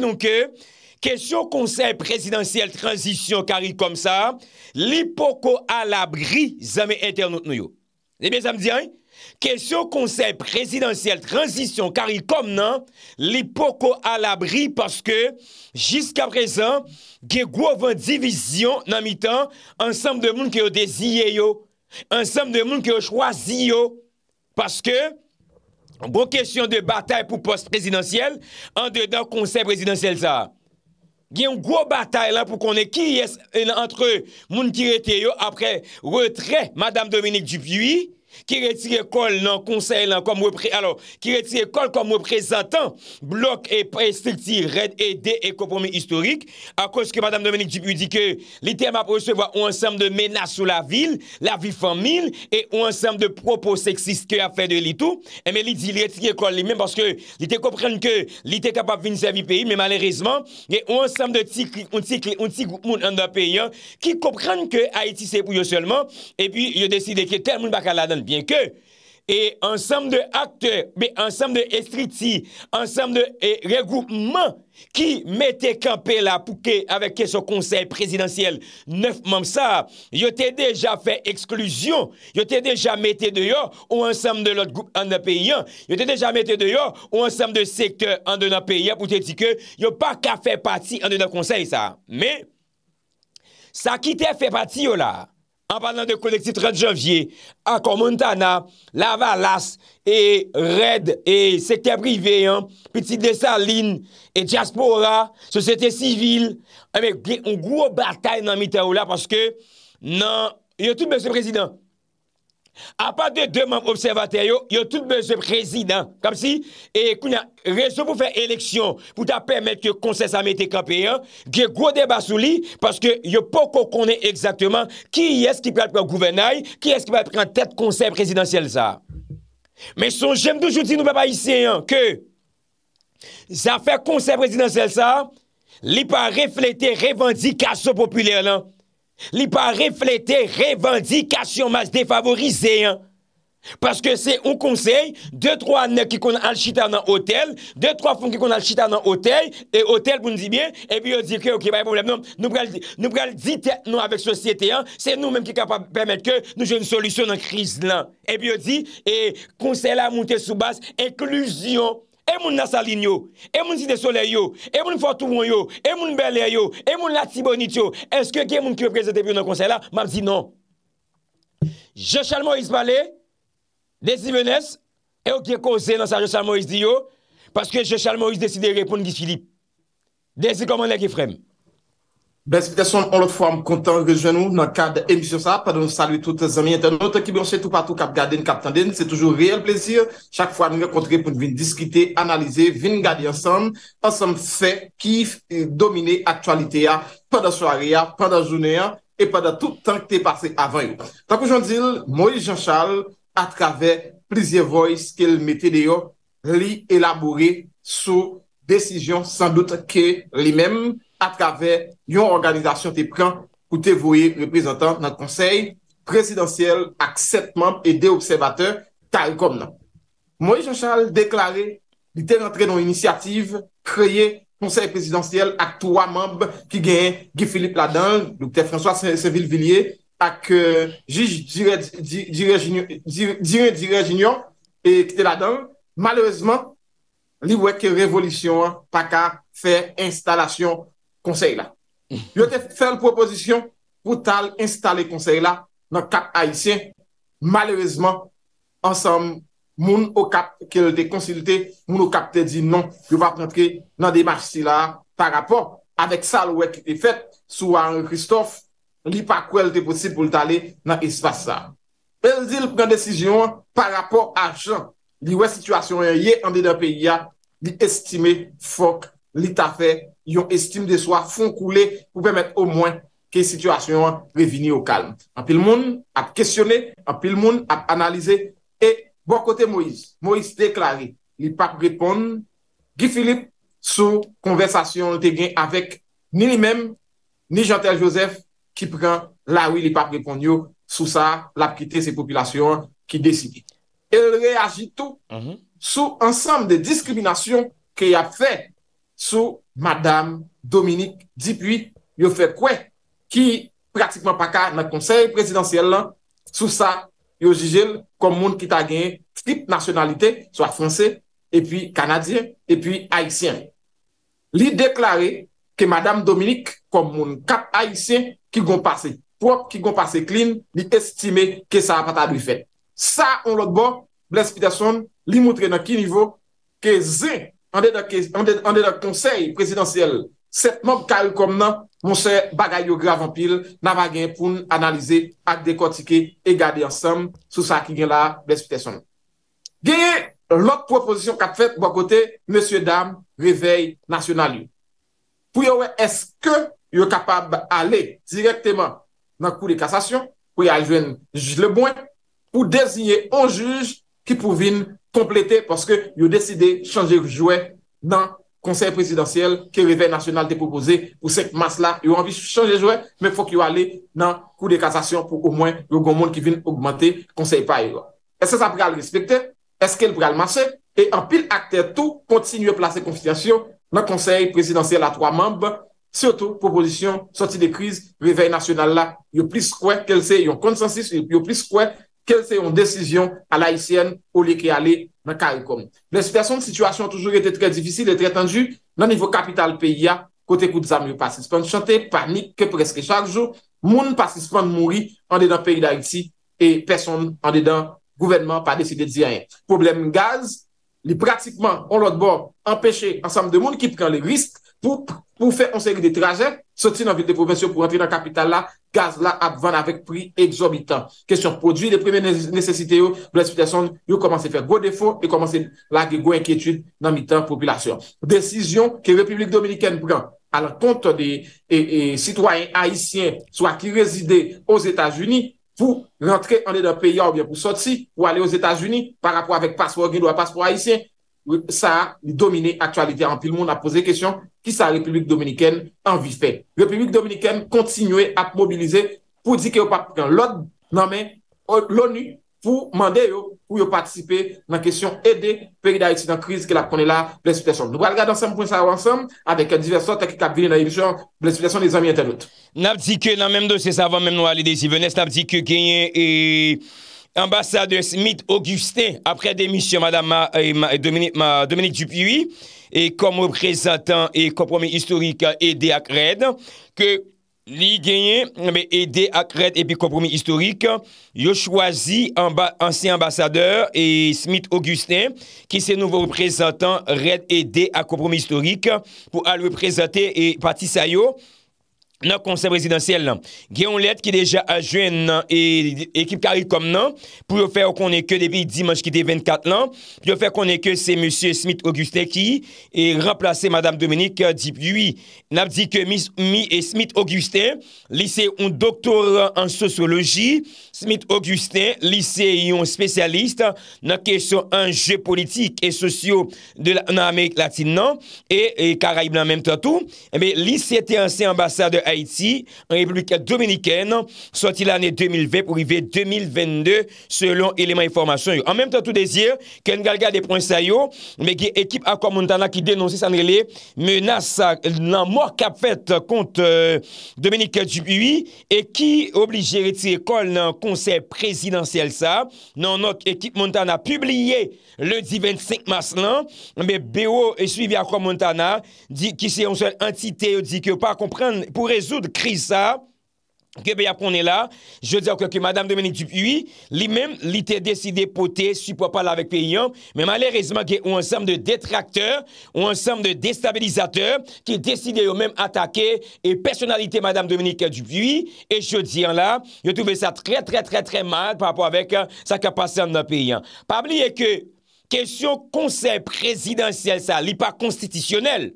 Donc, que, question conseil présidentiel transition carré comme ça, l'hypoco à l'abri, zame internet nous yo. Eh bien, ça me dit, hein? Question conseil présidentiel transition il comme non, l'hypoco à l'abri parce que jusqu'à présent, ge une division dans mi-temps, ensemble de monde qui ont désiré yo, ensemble de monde qui ont choisi yo, parce que, Bon kèsyon de batay pou post-prezidentiyel, an dedan konsep prezidentiyel sa. Gè yon gwo batay la pou konen ki yè entre moun kireteyo apre retre, Madame Dominique Dubuyi, ki reti ekol nan konsey lan kom wè pre... alò, ki reti ekol kom wè prezantan blok e prestiti e red e de e kompromi historik akos ke madame Dominique Dibu di ke li tem apre sewa ou ansam de menas sou la vil, la vi famil e ou ansam de propo seksist ke a fè de li tou, eme eh li di li reti ekol li men parce ke li te komprende ke li te kapap vin sa vi peyi, men malerizman e ou ansam de ti kli, ou ti kli ou ti kli moun an da peyan, ki komprende ke Haiti se pou yo selman e pi yo deside ke tel moun baka la dan bien E ansem de akte, be ansem de estriti, ansem de regoupman ki mette kampe la pou ke aveke so konsey presidansyel nef mam sa, yo te deja fe ekskluzyon, yo te deja mette deyo ou ansem de lot group an de peyyan, yo te deja mette deyo ou ansem de sektor an de nan peyyan pou te dike yo pa ka fe pati an de nan konsey sa, me sa ki te fe pati yo la. Anpanan de kolektif 30 janvye, akon Montana, Lavalas, e Red e Sekte Privé, Petite de Saline, et Jaspora, Sosete Sivile, eh, anmen, un gwo batay nan mi Taoula, paske nan YouTube, mese prezident. A pa de deman observatèyo, yo tout mèze prezidant, kom si, e koun ya reso pou fè eleksyon, pou ta pèmèt yo konsè sa mète kampèyan, ge gwo deba sou li, paske yo pou konè exaktèman ki yè s ki pèl prè gouvenay, ki yè s ki pèl prèn tèt konsè prezidansyèl sa. Mè son jèm dou joudi nou pè pa isèyan, ke zafè konsè prezidansyèl sa, li pa refletè revendikasyon populè lan, Li pa reflete revendikasyon mas defavorize yon. Paske se ou konsey, de tro anek ki kon al chita nan hotel, de tro fon ki kon al chita nan hotel, hotel pou nou di bien, epi ou di ke, nou brel di te non avek sosyete yon, se nou menm ki kapap pemet ke nou joun solisyon nan kriz lan. Epi ou di, konsey la moutesou bas, eklusyon. E moun nasalini yo? E moun zide sole yo? E moun fatoum yo? E moun beler yo? E moun latsibonit yo? Eske gen moun ki wè prezente bi yon konser la? Mab zi non. Je chalmou yis pale, de zi menes, e wè ki konze nan sa je chalmou yis di yo, paske je chalmou yis deside repoun gis filip. De zi komon ek ifrem. Bespite son, on lot fwa m kontan rejwen nou nan kade emisyon sa, padon salwit tout zami internet, ki bwonsen tout patou kap gaden, kap tenden, se toujou riel plezir, chak fwa nou rekontre pou nou vin diskite, analize, vin gade ansan, ansan fe ki domine aktualite ya, padan swari ya, padan zouni ya, e padan tout tank te pase avan yo. Tak wajon zil, Moïse Jean-Charles, atrave plizye voys ke l metede yo, li elabore sou desijyon san dout ke li menm, a travè yon organizasyon te pran ou te voye reprezentant nan konsey presidansyel ak 7 mamb e de observatèr ta yon kom nan. Moi, Jean-Charles, deklare li te rentre nan inisyativ kreye konsey presidansyel ak 3 mamb ki gen Guy Philippe Ladin, loutè François Sevillevillier, ak Jirè euh, Di Régignon e Kite Ladin. Malèzman, li wè ke revolisyon pa ka fè instalasyon konsey la. Yo te fel propozisyon pou tal installe konsey la nan kap aisyen. Malwezman, ansam moun o kap ke lte konsilite, moun o kap te di non yo va prantre nan demarche si la par rapport avek sal wek e fet sou an Christophe li pa kwel te posib pou tal nan espasa. El zil pren desisyon par rapport a chan li wek situasyon ye an de da peyi ya, li estime fok li ta fè yon estime de soya fon koule pou pwemet o mwen ke situasyon revini o kalm. Anpil moun ap kestyone, anpil moun ap analize e bon kote Moïse. Moïse deklare, li pape repon Guy Philippe sou konversasyon te gen avèk ni li mèm, ni Jean-Thierre Joseph ki pren la ou li pape repon yo sou sa la pkite se populasyon ki deside. El reagi tou mm-hmm. sou ansam de diskriminasyon ki ap fè sou madame Dominique dipi yo fe kwe ki pratikman pa ka nan konsey prezidentiyel lan, sou sa yo zijel kon moun ki ta genye tip nasyonalite, swa franse e pi kanadyen, e pi haisyen. Li deklare ke madame Dominique kon moun kat haisyen ki gon pase prop, ki gon pase klin, li estime ke sa pata bi fet. Sa, on lot bon, bles pita son, li moutre nan ki nivou, ke zin an deda konsey presidansyel, setman karyou kom nan, monsè bagay yo grav an pil, nan va gen pou nan analize ak dekotike e gade ansam sou sa ki gen la respitesyon. Genye, lòt proposisyon kap fèt bo kote, monsè dam, revey nasyonal yo. Pou yo wè eske yo kapab ale direktyman nan kou de kasasyon, pou yo aljwen jjuj le bon, pou dezinyen an jjuj ki pou vin an jjuj Komplete paske yo deside chanje jouè nan konsey presidansyèl ke reveil nasyonal te popose ou sek mas la yo anvi chanje jouè men fok yo ale nan kou de kasasyon pou ou mwen yo gomoun ki vin augmente konsey pa yo. Ese sa pral respekte, eske l pral mase, e an pil akter tou kontsinyo plase konfisyasyon nan konsey presidansyèl a 3 mamb, soto proposisyon, soti de kriz, reveil nasyonal la, yo plis kwe kel se yon konsensis, yo plis kwe kel se yon desisyon al Haitien ou liye ki ale nan Karikom. Le situasyon an toujou ete tre difícil etre tendu nan nivou kapital peyi ya kote kout zami ou pasispan chante panik ke preske chakjou. Moun pasispan mouri an de dan peyi da iti e person an de dan gouvenman pa deside diyan. Problem gaz li pratikman on lòt bon empèche ansam de moun ki pren le risk pou fè onsèri de trajen soti nan vit de provensyon pou rentri nan kapital la gaz la apvan avèk pri exomitan. Kèsyon prodvi, le premiè nèsesite yo, blè spiteson yo komanse fè go defo e komanse lage go enkyetud nan mitan popilasyon. Desisyon ke Republik Dominikèn pran al kont de sitwayen haisyen swa ki rezide os Etat-Unis pou rentre anè dè peya ou bien pou sot si ou ale os Etat-Unis par apwa avèk paswogin ou apaswogin haisyen. sa domine aktualite anpil moun a pose kesyon ki sa Republik Dominiken anvi fe. Republik Dominiken kontinue ap mobilize pou dike yo pa pou gen l'onu pou mande yo pou yo patisipe nan kesyon ede perida eti nan kriz ke la pwone la blenspitation. Nou wale gade ansam pwonsa wansam avek an diversote ki kap gine nan evisyon blenspitation de zami internet. Nap dike nan menm do se savan menm nou alide si venes nap dike genye e... Ambasadeur Smith-Augustin apre demisyon Madame euh, Dominique Dupuy e kom reprezentant e kompromi historik e de akred ke li genye e de akred epi kompromi historik yo chwazi ansi ambasadeur Smith-Augustin ki se nou reprezentant red e de akromi historik pou al reprezenter e pati sayo nan konsep rezidansyel nan. Gye yon let ki deja a jwen nan e, ekip karil kom nan, pou yo fèr konen ke debi dimanj ki de 24 nan, pou yo fèr konen ke se M. Smith-Augustin ki e remplase Mme. Dominique ki a di biwi. Nap di ke M. E Smith-Augustin lise yon doktorat an sosyologi Smith-Augustin, liseyon spesyaliste nan kesyon anje politik e sosyo nan Amerik latin nan, e Karaib nan menm tatou, eh liseyte ansen ambassade Haiti an republikan dominiken soti lane 2020 pou rive 2022 selon eleman informasyon yon. An menm tatou de zir, ken galga de pronsayon me ki ekip akor montana ki denonsi Sanrele menas nan mok kap fet kont Dominika Dupuy e ki oblige reti ekol nan kon konser prezidentiel sa. Non, not ekip Montana publiye le 10-25 mas lan, bebe ou e suivi akwa Montana, di ki se yon se entite ou di ki ou pa komprende, pou rezoud kriz sa, Kè be ap konè la, jò di an kè ke Madame Dominique Dubuis, li mèm li te deside potè, si pou ap pale avèk pe yon, mè malèrezman kè ou an sèm de detractè, ou an sèm de destabilizatè, ki deside yo mèm atake, e personalite Madame Dominique Dubuis, e jò di an la, yo touve sa trè trè trè trè mal, pa apò avèk sa euh, kapasyan nan pe yon. Pabli e kè, kèsyon konsep rezidansyèl sa, li pa konstitisyonel,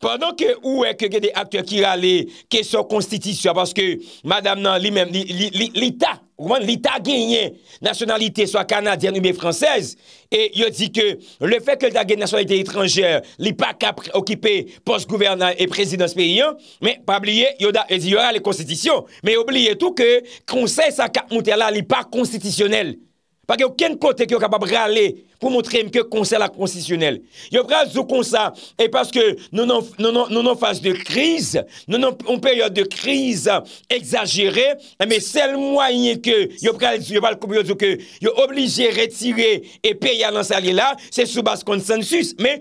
Pendon ke ou e ke ge de akte ki rale ke sou konstitisyon, paske madame nan li men, li ta genye nasyonalite sou a Kanadyan ou mi fransez, e yo di ke le fe ke li ta genye nasyonalite itranjere, li pa ka preokipe post-gouvernan e prezidans periyan, me pa blye yo da, e di yo rale konstitisyon, me oblye tou ke konsey sa ka moutela li pa konstitisyonel, Parce qu'il aucun côté qui est capable de râler pour montrer que le conseil est constitutionnel. Il y a du Et parce que nous sommes en face de crise, nous sommes en période de crise exagérée, mais c'est le moyen que il y a obligé de retirer et payer à là, c'est sous base consensus. Mais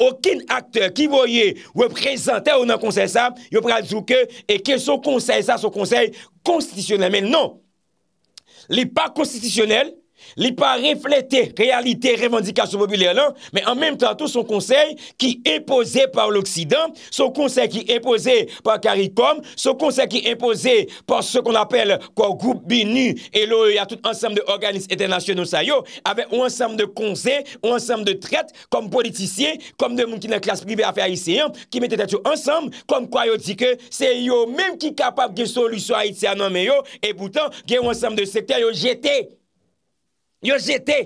aucun acteur qui voyait représenter dans le conseil ça, il y a que, et que son conseil ça, son conseil constitutionnel. Mais non! Il n'est pas constitutionnel, li pa reflete realite revendikasyon populer lan, men an menm tan tou son konsey ki epose par l'Oksidan, son konsey ki epose par Karikom, son konsey ki epose par se kon apel Koukou Bini, e lo ya tout ansem de organis etenasyon nou sa yo, ave ou ansem de konsey, ou ansem de tret, kom politisye, kom de moun ki nan klas prive afe a Yitseyan, ki mette tatyo ansem, kom kwa yo dike se yo menm ki kapab gen solusyon a Yitseyan nan men yo, e boutan gen ou ansem de sekter yo jeté, Yo jete,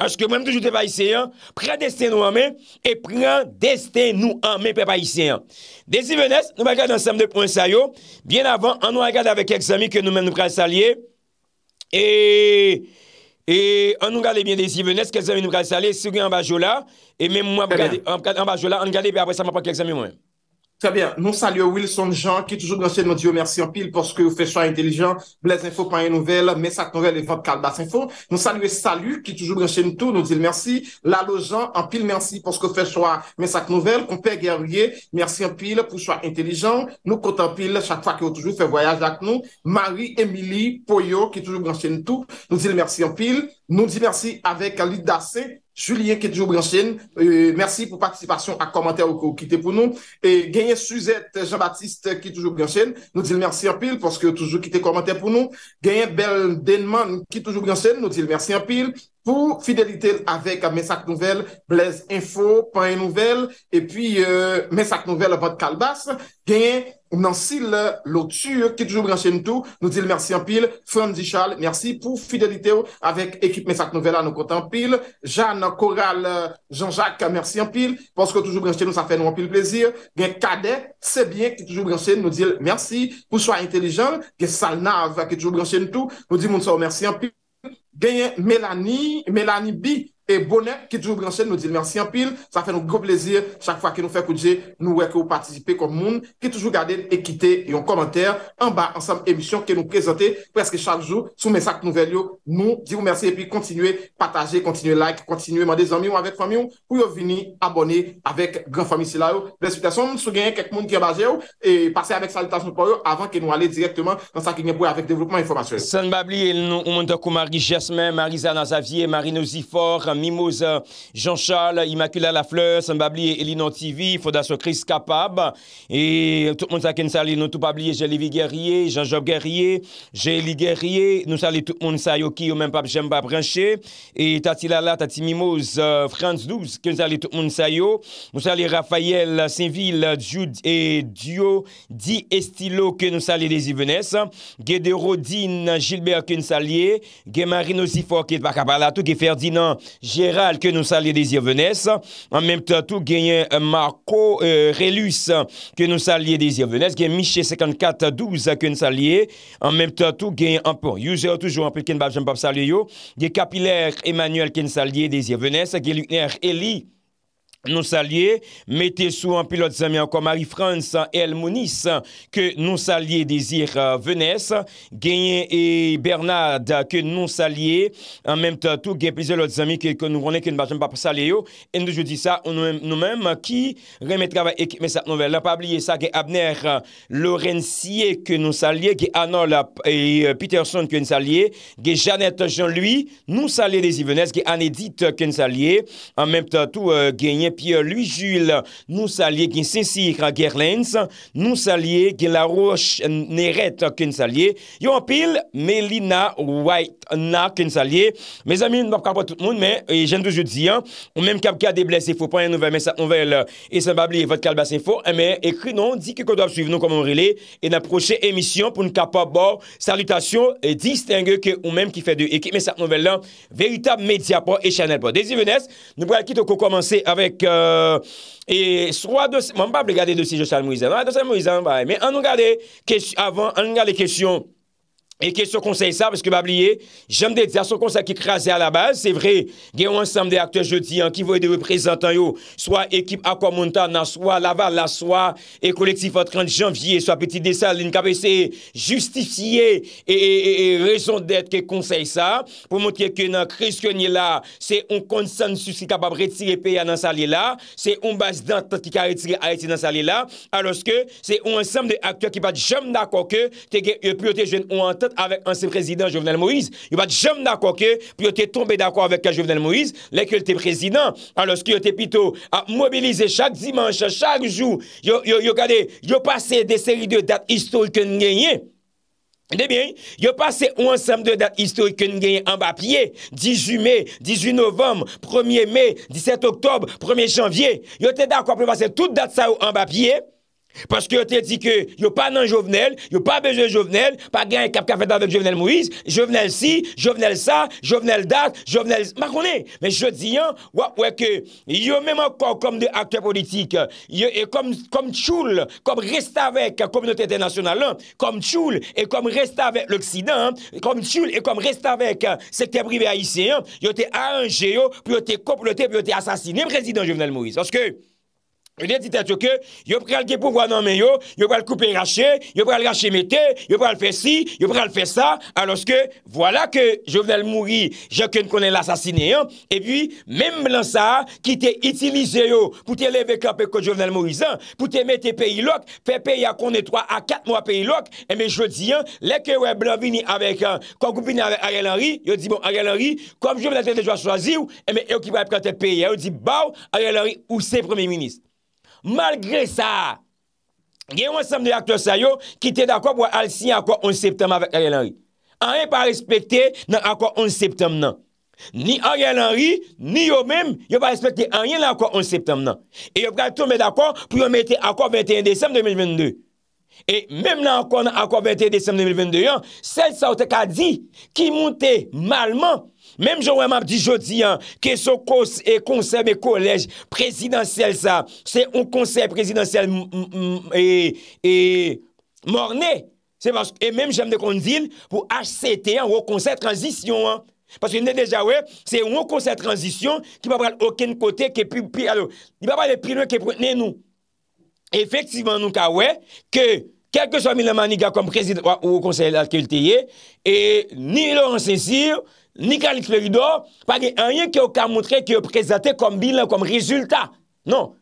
anj ke mwenm tou joute pa iseyan, pre desten nou anmen, e pre desten nou anmen pe pa iseyan. De zi venes, nou mwen gade ansem de pou an sayo, bien avan, an nou gade avek ek zami ke nou men nou pre salye, e, e, an nou gade bien de zi venes, ke zami nou pre salye, soukwen anba jola, e men mwen mwen gade anba jola, an gade be apre sa mwen pre ek zami mwen. Très bien. Nous saluons Wilson Jean, qui toujours dans nous dit merci en pile parce que vous faites choix intelligent. Blaise Info, pas une nouvelle, mais ça nouvelle et votre Calbas Info. Nous saluons Salut, qui toujours dans tout, nous dit merci. Lalo Jean, en pile merci parce que vous faites choix, mais ça nouvelle. Compère Guerrier, merci en pile pour choix intelligent. Nous comptons en pile chaque fois que vous toujours fait voyage avec nous. Marie-Émilie Poyo, qui toujours dans tout, nous dit merci en pile. Nous dit merci avec Dassé, Julien Kitoujou-Briancen, euh, mersi pou participasyon ak komentè ou kitè pou nou. Ganyen Suzette Jean-Baptiste Kitoujou-Briancen, nou dil mersi apil porske Toujou Kitoujou-Briancen pou nou. Ganyen Bel Denman Kitoujou-Briancen, nou dil mersi apil. pou fidelite avèk a mesak nouvel, Blaise Info, Panye Nouvel, epi euh, mesak nouvel, Vodkal Bas, gen nan sil loutu, ki toujou branchen tout, nou dil mersi anpil, Frondi Chal, mersi pou fidelite avèk ekip mesak nouvel an nou kont anpil, Jeanne Corral, Jean-Jacques, mersi anpil, porske toujou branchen nou sa fè nou anpil plezir, gen Kade, sebyen ki toujou branchen nou dil mersi, pou swa intelijan, gen Salna, ki toujou branchen tout, nou dil mounso mersi anpil, Mélanie Bi E bonè, ki toujou branchen nou di l'mersi anpil. Sa fè nou gro plezir chak fwa ki nou fè koudje nou wèk ou patisipe kon moun. Ki toujou gade ekite yon komentèr anba ansam emisyon ki nou prezante preske chak jou sou mesak nouvel yo nou di ou mersi. E pi kontinue pataje, kontinue like, kontinue mande zanmiyon avèk famiyon pou yo vini abone avèk gran fami si la yo. Bespita son, sou genye kek moun ki abaje yo e pase avèk salitaj nou po yo avèk ki nou ale direktman nan sa ki genpou avèk devlopman informasyon. San Babli, el nou oumanda kou Mari Jasmen, Marisa Nazavie, Mimouz Jean-Charles, Immaculat Lafleur, Sambabli Elinantivi, Fondation Chris Kapab, et tout le monde a ken sali, non tout le monde a gen Lévi Guerrier, Jean-Jean Guerrier, Géli Guerrier, nou sali tout le monde a sayo ki, ou men pa jen pa branche, et tatilala tatil Mimouz Franz Loups, ken sali tout le monde a sayo, nou sali Raphael Saint-Ville, Joude et Dio, Di Estilo, ken nou sali Lévi Venesse, Gédé Rodin, Gilbert Ken Salier, Gémarino Zifor, ke baka balato, ke Ferdinand, Gérald Kenosalye Desirvenes, en mèm tatou genye Marco euh, Relus Kenosalye Desirvenes, genye Miche 54-12 Kenosalye, en mèm tatou genye Ampou. Youje ou toujou anpil ken bab, jen bab salye yo, genye Kapilèr Emmanuel Kenosalye Desirvenes, genye Lukner Elie. nou salye, mette sou an pilote zami anko, Marie France, el Monis ke nou salye de zir euh, venes, genye e Bernard ke nou salye an mem tatou, gen plize lout zami ke nou vwone ke nou bajan pap salye yo en nou jodi sa, nou mem ki remetrava ek mesat nouvel la pabliye sa, gen Abner Laurentier ke nou salye, gen Anol e Peterson ke nou salye gen Jeannette Jean-Louis nou salye de zir venes, gen Anédite ke nou salye, an mem tatou, genye pi Louis Jules, Nou Salier gen Sissi, Gran Guerlain Nou Salier, gen La Roche Néret, Ken Salier Yonpil, Melina White Na, Ken Salier Mes amis, nou baka pa tout moun, men, jen dou je di ou menm kap ka de bles, e fo pa yon nouvel mes sa nouvel, e sa babli, e vot kalba se fo e men, ekri nou, di ke kou do ap suive nou komon rele, e nan proche emisyon pou nou kap pa bo, salutasyon e distenge ke ou menm ki fe de ekip mes sa nouvel lan, veyutab media po e chanel po, desi venes, nou bre akito kou komanse avèk e swa dosi, mwen pa ple gade dosi Josal Mouizan, mwen pa dosi Josal Mouizan, baye, me an nou gade avan, an nou gade kesyon E ke sou konsey sa, pese ke bab liye, jemde di a sou konsey ki krasi a la base, se vre, gen ou ansam de akte jodi, an ki voye de reprezentan yo, swa ekip akwa montan, nan swa laval la swa, e koleksif an 30 janvye, swa peti desal, lini kapese justifiye, e rezon det ke konsey sa, pou mounke ke nan kresyonye la, se ou konsan sou si kapab retire pe a nan sali la, se ou bas dan tat ki ka retire a eti nan sali la, aloske, se ou ansam de akte ki pat jemde akwa ke, te gen ou an tat, avèk anse prezident Jovenel Moïse, yo bat jom na kwa ke, pou yo te tombe da kwa avèk ka Jovenel Moïse, lèk yo te prezident, alòs ki yo te pito a mobilize chak dimanche, chak jou, yo kade, yo pase de eh seri de dat istol ke n genye, debyen, yo pase ou ansem de dat istol ke n genye an bapye, 18 me, 18 novem, 1 me, 17 oktob, 1 janvye, yo te da kwa pou yo pase tout dat sa ou an bapye, anse, Paske yo te di ke, yo pa nan Jovenel, yo pa beze Jovenel, pa gen kapka fète avèk Jovenel Moïse, Jovenel si, Jovenel sa, Jovenel dat, Jovenel... Ma konè, men yo di yon, wè ke, yo mèm an kon kom de akte politik, yo e kom tchoul, kom rest avèk kom notè internationalan, kom tchoul e kom rest avèk l'Oksidant, kom tchoul e kom rest avèk euh, sèkè privè Aïséan, yo te anje yo, pou yo te kopletè, pou yo te asasinè, président Jovenel Moïse, paske... yo pral ge pou vwa nanme yo, yo pral koupe rache, yo pral rache mette, yo pral fe si, yo pral fe sa, aloske, wala ke Jovenel Mouri, joken konen l'assasine, e pi, menm lan sa, ki te itilize yo, pou te leve kapèk kon Jovenel Mouri zan, pou te mette pe ilok, pe pe ya konen 3 a 4 mwa pe ilok, e me jodi, lek yo wè blan vini avèk an, kon koubini a Réal Henri, yo di bon, a Réal Henri, konm Jovenel Mouri, e e e yo di bon, yo di bon, yo di bon, yo di bon Malgre sa, gen yon sem de lakto sayo ki te d'akon pou al sin akon 11 septem avèk Ariel Henry. Anyen pa respektè nan akon 11 septem nan. Ni Ariel Henry, ni yo mèm, yo pa respektè anyen lakon 11 septem nan. E yo pral tombe d'akon pou yo mette akon 21 decem 2022. E mèm lakon akon 21 decem 2022 yon, sel sa wote ka di ki moun te malman... Mem jom wè map di jodi an, ke sou konsep e kolej prezidansyel sa, se ou konsep prezidansyel e mornè, se mèm jemde kon din pou HCT an, ou konsep transisyon an, paske nè deja wè, se ou konsep transisyon, ki pa pral okèn kote, ki pral prilèkè pretenè nou. Efektivman nou ka wè, ke kelke chòm ilè maniga kom prezidansyel, ou konsep e ni lò an se sir, ni kal eksperido, pake an yon ki yo ka montre, ki yo prezante kom bilan, kom rezultat, non,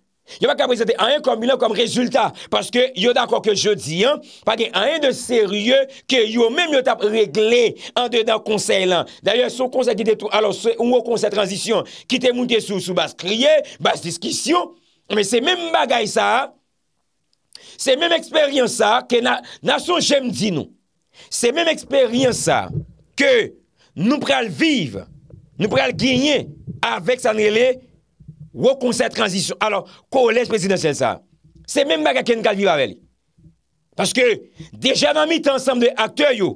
yo pa ka prezante an yon kom bilan, kom rezultat, paske yo d'akon ke jodi an, pake an yon de serye, ke yo menm yo tap regle, an de dan konsey lan, d'ayon sou konsey ki de tou, alo ou konsey transisyon, ki te mounke sou, sou bas kriye, bas diskisyon, me se menm bagay sa, se menm eksperyans sa, ke nan sou jem di nou, se menm eksperyans sa, ke, Nou pral viv, nou pral genye avèk Sanrele wò konsèl tranzisyon. Alors, ko lèj presidensèl sa? Se mèm baga ken kal viv avèl. Paske, deja nan mitan ansam de akter yo,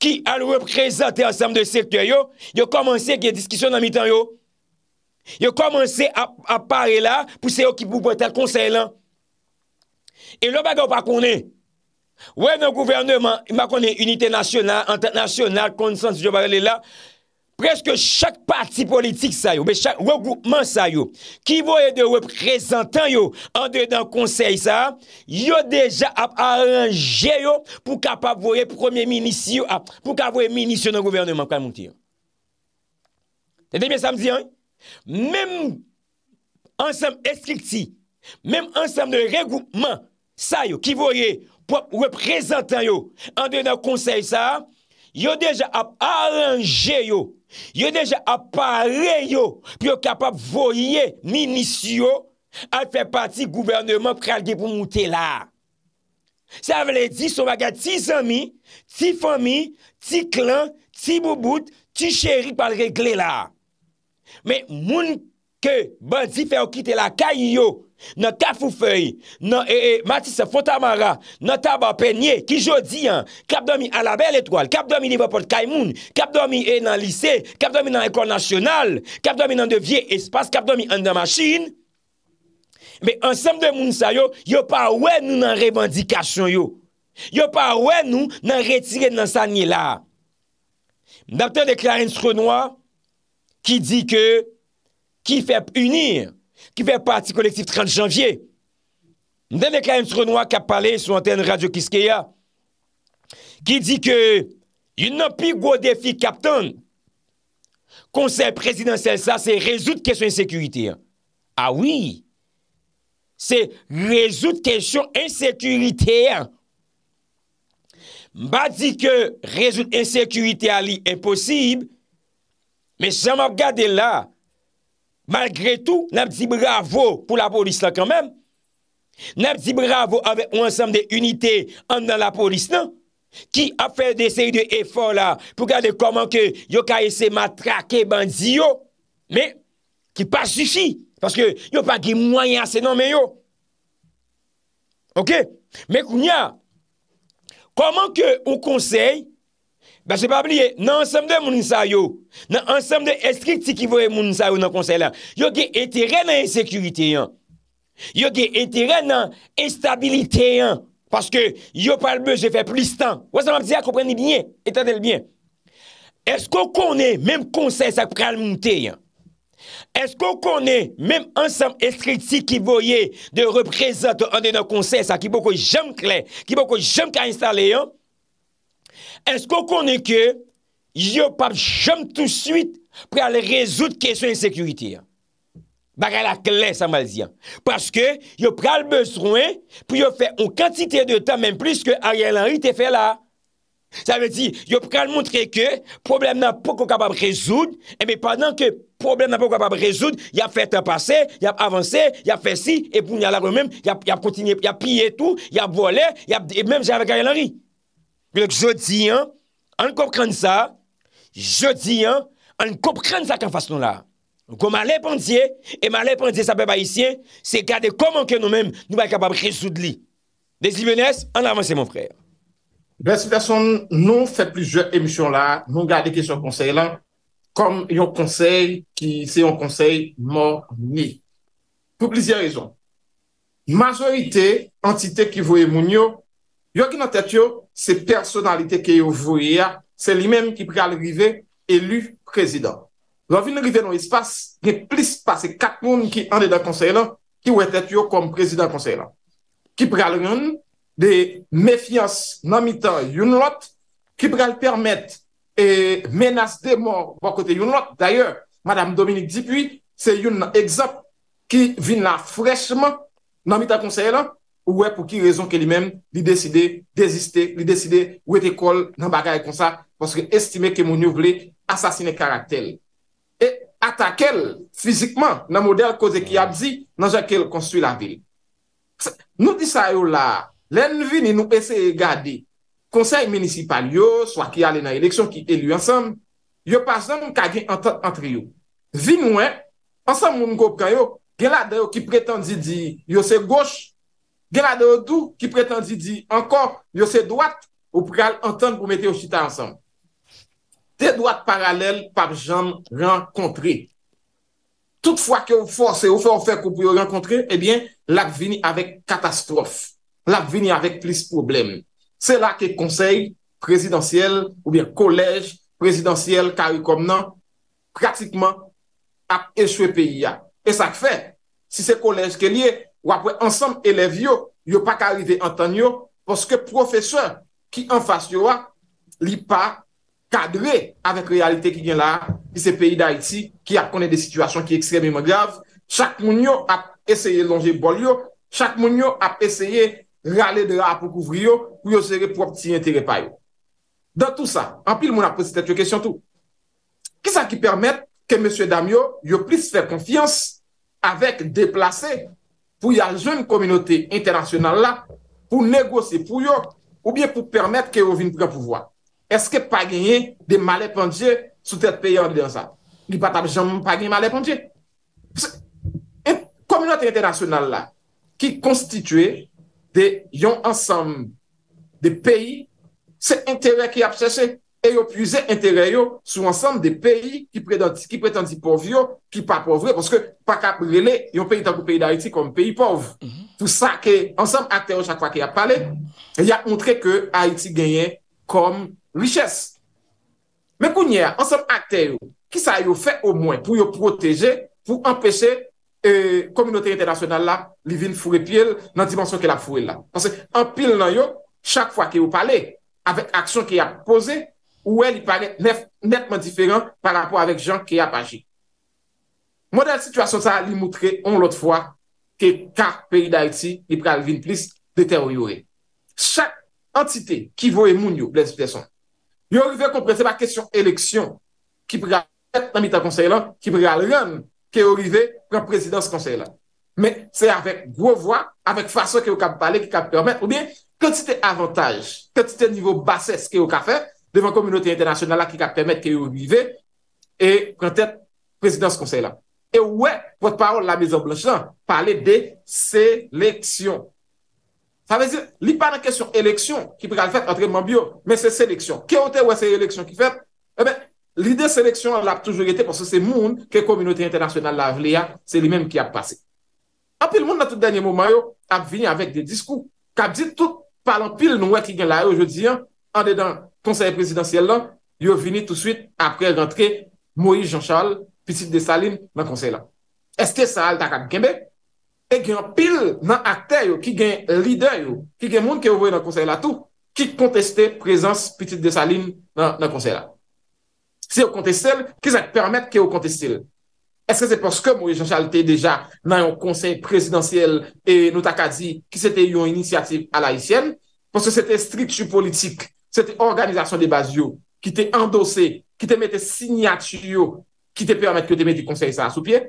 ki al wèp prezante ansam de sèkter yo, yo komanse gè diskisyon nan mitan yo. Yo komanse apare la pou se yo ki pou bwè tel konsèl lan. E lò baga wè pa konè. Ouè nan gouvernement, makonè unitè nasyonal, konsans, jò barè lè la, preske chak pati politik sa yo, be chak wè goupman sa yo, ki voye de wè prezentan yo, andè dan konsey sa, yo deja ap aranje yo, pou kap avoye premier minisy yo, pou kap avoye minisy yo nan gouvernement, kwa moun ti yo. Tète mè samzi an? Mèm ansèm estrikti, mèm ansèm de wè goupman, sa yo, ki voye, wèp rezentan yo, an dè nan konsey sa, yo dèja ap aranje yo, yo dèja ap pare yo, pi yo kapap voyye minisy yo, an fè pati gouverneman pralge pou moutè la. Sa vle di, sou baga ti zami, ti fami, ti klan, ti moubout, ti chéri pal regle la. Men moun ke bandi fè wakite la kay yo, nan Kafoufei, nan e, e, Matisse Fontamara, nan Tabapenye, ki jodi an, kapdomi Anabel Etoile, kapdomi Liverpool Kaimoun, kapdomi E nan Lise, kapdomi nan Eko National, kapdomi nan Devye Espace, kapdomi Andamachine. Men, ansem de moun sa yo, yo pa wè nou nan rebondikasyon yo. Yo pa wè nou nan retire nan sanye la. Mdapte de Clarence Renoy, ki di ke, ki feb unir, ki ve parti kolektif 30 janvye. Mdè ne kèm srenou ak ap pale sou antenne radio Kiskeya, ki di ke yon nan pi gwo defi kapton konser presidansel sa, se rezout kèsyon insèkuitè. A ah wii, se rezout kèsyon insèkuitè. Mba di ke rezout insèkuitè ali imposib, men chanm ap gade la, Malgré tout, nabdi bravo pou la polis la kanmem. Nabdi bravo avè ou ansam de unitè an nan la polis nan. Ki ap fè de sey de efor la pou gade koman ke yo ka ese matrake bandi yo. Me, ki pa sufi. Paske yo pa ge mwanyan se nan me yo. Ok? Me kounya, koman ke ou konsey Ben se pa bliye, nan ansamde moun nisa yo, nan ansamde estriti ki voye moun nisa yo nan konsey lan, yo ge etire nan ensekurite yan, yo ge etire nan enstabilite yan, paske yo palme, je fe plis tan, wazan mabdi a ah, kompreni bine, etanel bine. Esko konen, menm konsey sa pral moun te yan, esko konen, menm ansamde estriti ki voye de reprezent an de nan konsey sa, ki poko jem kre, ki poko jem ka installe yan, Esko konen ke yo pap chom tout suite pou al rezoud kesyon yon sekurite? Bakal la kles sa mal ziyan. Paske yo pral bezrouen pou yo fè yon kantite de tan menm plus ke a yon anri te fè la. Sa me di, yo pral montre ke problem nan pou kon kapab rezoud, e mi padan ke problem nan pou kon kapab rezoud, yon fè te pase, yon fè si, yon fè si, yon fè si, yon fè si, yon fè si, yon fè si, Bilek jodi an, an kop kran sa, jodi an, an kop kran sa kan fason la. Kon ma le pandye, e ma le pandye sa beba isyen, se kade kon manke nou menm nou bay kapab resoud li. Desi vyenes, an avanse mon frey. Besi person nou fè plijer emisyon la, nou gade kese yon konsey lan, kon yon konsey ki se yon konsey mouni. Pou plizye rezon. Majorite entite ki vouye mouni yo, Yo ki nan tet yo, se personalite ke yo vwe ya, se li menm ki pral rive, elu prezident. Lan vin rive nou espas, ne plis pase kat moun ki an de da konsey lan, ki wè tet yo kom prezident konsey lan. Ki pral roun, de mefians nan mitan yon lot, ki pral permèt e, menas de mor bakote yon lot. D'ayor, madame Dominique Dibuy, se yon ekzap ki vin la frechman nan mitan konsey lan, Ou wè pou ki rezon ke li men li deside desiste, li deside wè te kol nan bagay kon sa, pwoske estime ke moun yo vle asasine karak tel. E ata kel fizikman nan model koze ki apzi nan jan kel konstruy la vil. Nou di sa yo la, len vi ni nou ese e gade konsey municipal yo, swa ki ale nan eleksyon ki elu ansam, yo pasan moun kagey antre yo. Vi mwen, ansam moun mwop kanyo, gen la deyo ki pretendi di yo se goch gen eh la de odou ki pretendi di, ankon, yo se doat, ou pou kal entan pou mete yo chita ansan. Te doat paralel pap jan renkontri. Tout fwa ke ou fwase, ou fwa ou fwe kou pou yo renkontri, ebyen, l ap vini avek katastrof. L ap vini avek plis problem. Se la ke konsey, prezidansyel, ou byen kolej, prezidansyel, karikom nan, pratikman ap echwe peyi ya. E sa kfe, si se kolej ke liye, Ou apwe ansanm elev yo, yo pa ka arrive an tan yo, poske profeseur ki an fasyo wa li pa kadre avèk realite ki gen la, ki se peyi da iti, ki ap konen de situasyon ki ekstremement grav, chak moun yo ap eseye longe bol yo, chak moun yo ap eseye rale de la apokouvrio, pou yo se repop ti yon teri payo. Dan tout sa, an pil moun ap posite te kèsyon tout. Ki sa ki permèt ke M. Damyo yo plis fè konfians avèk deplasey pou y a joun kominote internasyonal la pou negose pou yo ou biye pou permette ki yo vin pou ka pouvoi. Eske pa genye de male pandye sou tete peyi an de yon sa? Ki pata joun pa genye male pandye? Pse, kominote internasyonal la ki konstitue de yon ansam de peyi se entere ki ap chese. E yo pwize entereyo sou ansam de peyi ki pretendi povyo, ki pa povre, pwese pa kabrele yon peyi tan pou peyi da Haiti kom peyi pov. Tou sa ke ansam akteyo chakwa ki ap pale, ya ontre ke Haiti genye kom liches. Me kou nye, ansam akteyo, ki sa yo fe o mwen pou yo proteje, pou empese kominote internasyonal la, li vin fure pil nan dimensyon ke la fure la. Pwese an pil nan yo, chakwa ki ap pale, avek aksyon ki ap pose, ou e li pare netman diferent par rapport avek jan ki apajit. Modèl situasyon sa li moutre on l'ot fwa ke kar peyi d'Haiti li prealvin plis de terro yore. Chak entite ki vo e moun yo, blèzit pe son, yo rive komprese pa kesyon eleksyon ki prealvèm tamita konsey lan, ki prealvèm ke rive prealvèm prezidans konsey lan. Men, se avek gwo vwa, avek fason ki yo kap pale, ki kap permè, ou bien, kwen ti te avantaj, kwen ti te nivou basès ki yo kap fèr, devan komunote internasyonale la ki kap temet ki yo u vive, e kwen tet prezidans konsey la. E wè, wot parol la mizan blanchan, pale de seleksyon. Sa vezi, li pa nan kesyon eleksyon ki prekal fèk, an treman byo, men se seleksyon. Ke ote wè se eleksyon ki fèk? Li de seleksyon la ap toujou etè, pwos se moun ke komunote internasyonale la vle ya, se li menm ki ap pase. An pi l moun nan tout danyen mouman yo, ap vini avèk de diskou, kap di tout palan pil nou wè ki gen la yo jodi, an de dan... konsey presidansyel lan, yo vini tout suite apre rentre Moïse Jean-Charles piti de Saline nan konsey lan. Esti sa al takan genbe? E gen pil nan akte yo, ki gen lider yo, ki gen moun ki yo vwe nan konsey la tou, ki konteste prezans piti de Saline nan konsey la. Si yo konteste sel, ki zan permette ki yo konteste sel? Esti se poske Moïse Jean-Charles te deja nan yon konsey presidansyel e nou takan di ki se te yon inisyatif alayisyen? Poske se te strik su politik, Sete organizasyon de base yo, ki te endose, ki te mette signat yo, ki te permette ki yo te mette yon konsey sa sou pie,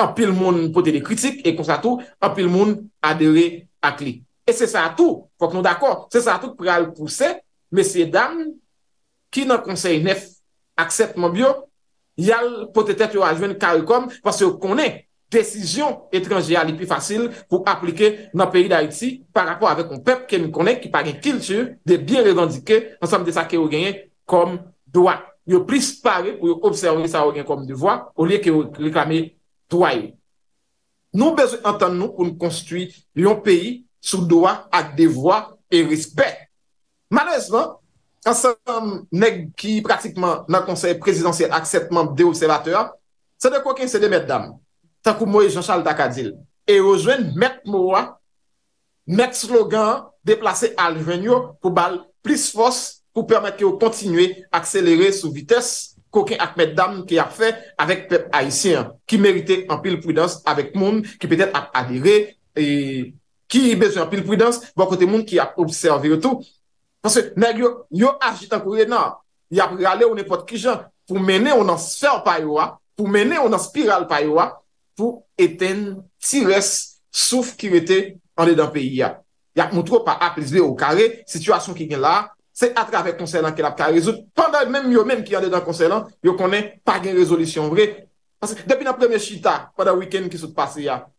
apil moun pote de kritik, e konsa tou, apil moun adere ak li. E se sa tou, fok nou d'akor, se sa tou pral pouse, mesye dam, ki nan konsey nef, aksept moun byo, yal pote tet yo ajwen kalkom, fos yo konen, Desisyon etranjia li pi fasil pou aplike nan peyi d'Haiti Par rapport avek ou pep ke mi konen ki pari kiltu De bien revendike ansam de sa ke ou genye kom doa Yo plis pare pou yo observi sa ou genye kom doa Ou liye ke ou reklami doa Nou bezou entan nou pou nou konstuit yon peyi Sou doa ak de voa e respet Malèzman, ansam neg ki pratikman nan konsey presidansye ak setman de observateur Se de kwa ken se de meddam? tan kou mou e janshal takadil. E yo jwen met mou wa, met slogan, deplase al ven yo, pou bal plis fos, pou permette yo kontinue, akselere sou vites, kou ken akmed dam ki ap fe, avek pep haisyen, ki merite an pil prudens, avek moun, ki petet ap adire, ki yi bezo an pil prudens, bon kote moun ki ap observe yo tou. Panswe, neg yo, yo aji tan kou non. re nan, ya prale ou nepot ki jan, pou mene ou nan sfer pa yo wa, pou mene ou nan spiral pa yo wa, pou eten si res souf ki wete ande dan peyi ya. Ya moutro pa ap lise ou kare, situasyon ki gen la, se atre ave konsey lan ke la pa ka rezout. Pendan men yo men ki ande dan konsey lan, yo konen pa gen rezolution vre. Depi nan premye chita,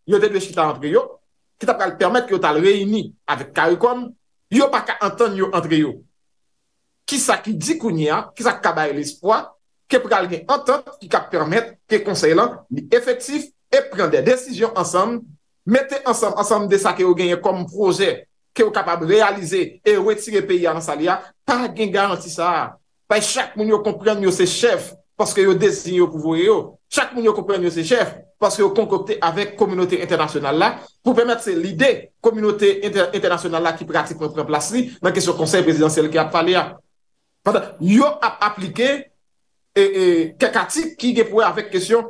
yote dwe chita antre yo, ki ta pral permet ki yo tal reyini avik kare kon, yo pa ka anten yo antre yo. Ki sa ki dikouni ya, ki sa kabay l'espoi, ki pral gen anten, ki ka permit ki konsey lan di efektif e pren de desijyon ansam, mette ansam, ansam de sa ke yo genye kom proje ke yo kapab realize e wetire peyi an sa liya, pa gen garanti sa. Pai chak moun yo kompren yo se chef paske yo desi yo kouvou yo. Chak moun yo kompren yo se chef paske yo konkokte avèk komunote internasyonal la pou pèmète se lide komunote internasyonal la ki pratik pou preplasi nan kesyon konsey presidansyel ki ap fali ya. Pada, yo ap aplike ke katik ki ge pouè avèk kesyon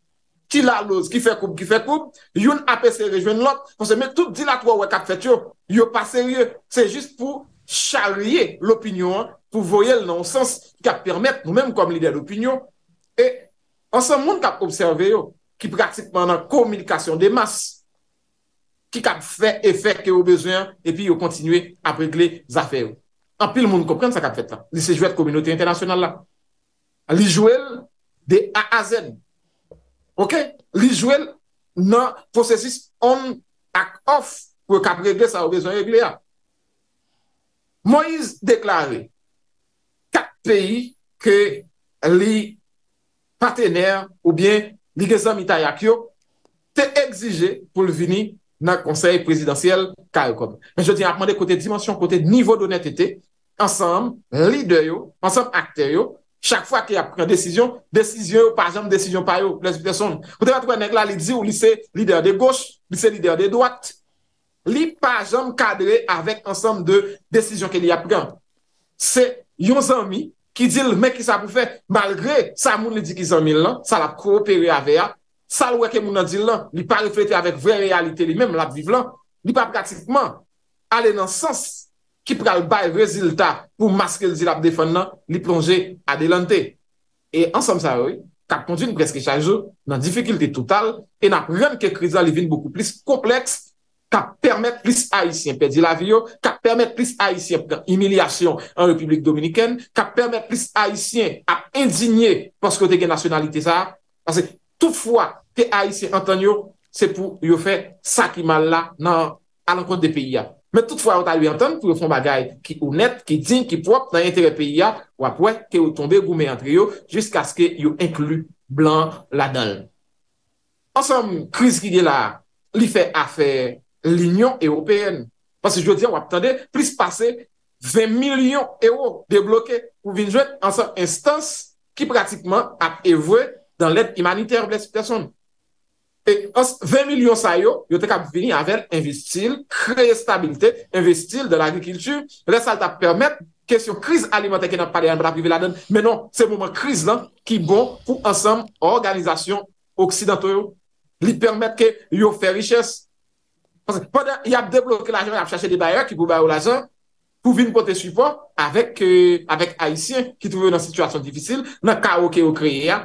ki la loz, ki fe koub, ki fe koub, yon apese rejwen lot, kon se men tout dinatwa wè kap fet yo, yo pa serye, se jist pou charuye l'opinyon, pou voyel nan w sens, kap permet nou menm kom lider l'opinyon, e ansan moun kap observe yo, ki pratikman nan komunikasyon de mas, ki kap fe efek yo bezwen, e pi yo kontinuye apre kli zafè yo. Anpil moun kompren sa kap fet la, li se jwèt kominoti internasyonal la. Li jwèl de a azen, Ok, li jwel nan prosesis on ak off pou e kap regre sa oubezwen regle ya. Moise deklare kat peyi ke li patener ou bien li gezan mitayak yo te exije pou l vini nan konsey prezidansyel karekob. Men je di akman de kote dimensyon, kote nivou donetete, ansam lider yo, ansam akter yo, chak fwa ki apren desisyon, desisyon ou pajanm desisyon payo, lesbite son. Kote pat wè nèk la li di ou li se lider de gauche, li se lider de droite, li pajanm kadre avèk ansam de desisyon ke li apren. Se yon zami ki dil mek ki sa pou fè, malgre sa moun li di ki zami lan, sa la kropere avè ya, sa lwè ke moun nan dil lan, li pa reflete avèk vre realite li mèm, la vive lan, li pa pratikman alè nan sens, ki pral bay rezultat pou maske l di lap defon nan li plonje adelante. E ansam sa wè, kap konjoun preske chanjou nan difikilite total e nan ren ke krizal li vin boku plis kompleks kap permèt plis Haitien pedi la vyo, kap permèt plis Haitien pran imilyasyon an Republik Dominikèn, kap permèt plis Haitien a indignye poskote gen nasyonalite sa, anse tou fwa ke Haitien anton yo, se pou yo fè sakiman la nan alankon de peyi ya. Men tout fwa ou ta li antan pou yon fon bagay ki ou net, ki din, ki prop nan yon teri piya, wap wè ki ou tonde goume yon triyo jisk aske yon inklu blan la dal. Ansem, kriz ki di la li fè a fè l'Union Européenne. Pansi jwè diyan wap tande, plis pase 20 milyon euro deblokè pou vinjwen ansem instance ki pratikman ap evwè dan lèd imanitèr blè si pèsonn. E ans 20 milyon sa yo, yo te kap vini avel investil, kreye stabilite, investil de l'agrikiltu, non, bon resalte a permette, kesyon kriz alimenten ki nan pali an bravive la den, menon se mouman kriz lan ki bon pou ansam organizasyon oksidantoyo, li permette ke yo fe riches. Pwede, yap deblok la jen, yap chache li bayer ki pou baye ou la jen, pou vin pote suivant avek Haitien ki touve nan sitwasyon difisil, nan ka ou ke yo kreye ya.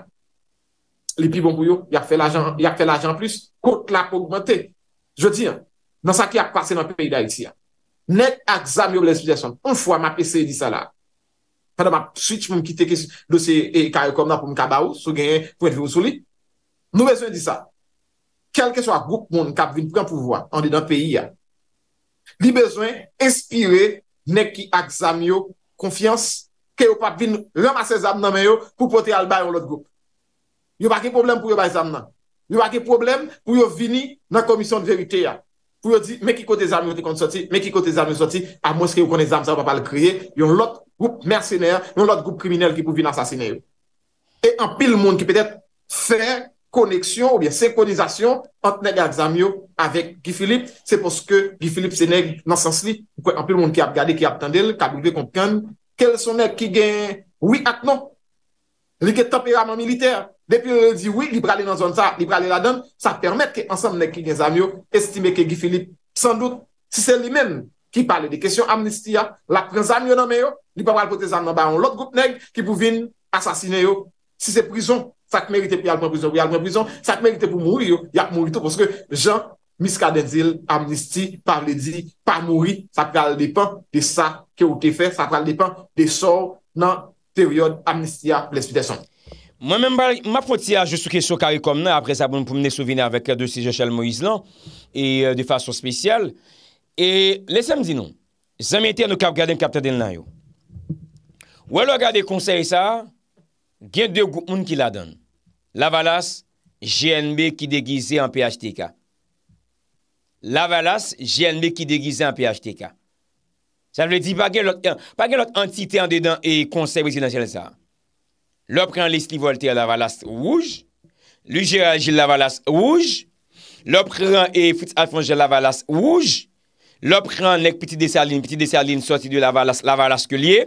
li pi bon bou yo, yak fe l'ajan, yak fe l'ajan plus, kote la pou augmente. Je di, nan sa ki ap kwa se nan peyi da yisi ya. Net ak zami yo bles pise son. Un fwa ma pese di sa la. Fade ma, switch moun ki teke dosye e kare kom nan pou mkaba ou, sou genyen pou ente vi ou sou li. Nou bezwen di sa. Kelke so a goup moun kap vin pou kwen pou vwa, an di nan peyi ya. Li bezwen espire net ki ak zami yo konfians ke yo pap vin loma se zami nan men yo pou pote al bayon lot goup. Yo ba ge problem pou yo ba exam nan. Yo ba ge problem pou yo vini nan komisyon de verite ya. Pou yo di, meki kote zami yo te konti soti, meki kote zami yo te konti soti, a mweske yo konti zami sa wap apal kriye, yon lot group mercenar, yon lot group kriminel ki pou vi nan sasine yo. E an pil moun ki pwede fèr koneksyon ou bie sekonizasyon ant neg a exam yo avèk Gifilip, se poske Gifilip sè neg nan sens li, an pil moun ki ap gade, ki ap tendel, ki ap gade konti an, kel sonè ki gen wik ak non, li ke temperament militer, Depi lè di wè, li pralè nan zon ta, li pralè la dan, sa permèt ke ansam lè ki gen zami yo, estime ke gifilip. San dout, si se li men ki pale de kesyon amnistia, lak prezami yo nan me yo, li pa pralè potè zan nan ba yon lot goup neg ki pou vin asasine yo. Si se prizon, sa kmerite pou yalman prizon, yalman prizon, sa kmerite pou mouri yo, yalman mouri tou, poske jan miska de dil amnistie, pa mouri, sa pralè depan de sa ke ou te fè, sa pralè depan de sor nan teriyon amnistia lespiteson. Mwen mwen bari, mwen apotia jousou kè sou kari kom nan, apre sa pou mwen pou mè souvene avèk euh, de seje chèl Moïse lan e euh, de fasyon spesyal. E lè se mè di non. nou, zè mè tè an nou kap gade m kap tè den nan yo. Wè lò gade konsey sa, gen dè ou moun ki la don. La valas, GNB ki degize an PHTK. La valas, GNB ki degize an PHTK. Sa mè di, pa gen lòt an, pa gen lòt antite an dedan e konsey vizidansyèl sa a. L'opren lèk piti desaline, piti desaline, soti de la valas, la valas ke liè.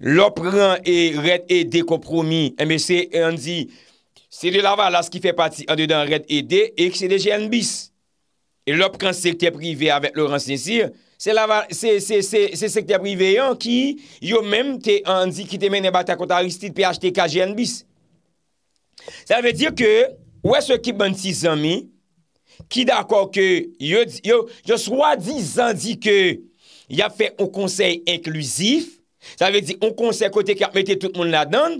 L'opren lèk e. ret et dé kompromi, mè sè en di, sè de la valas ki fè pati an de dan ret et dé, e kè sè de jen bis. E l'opren sè kè privè avèk Laurent Saint-Cyr, Se sekte priveyan ki yo menm te andi ki te menen ba ta kontaristit pi achte kajen bis. Se avè diyo ke, wè se ki bon ti zanmi, ki d'akor ke, yo swa di zan di ke, ya fè ou konsey inklusif, Sa ve di, on konsey kote kap mette tout moun la dan,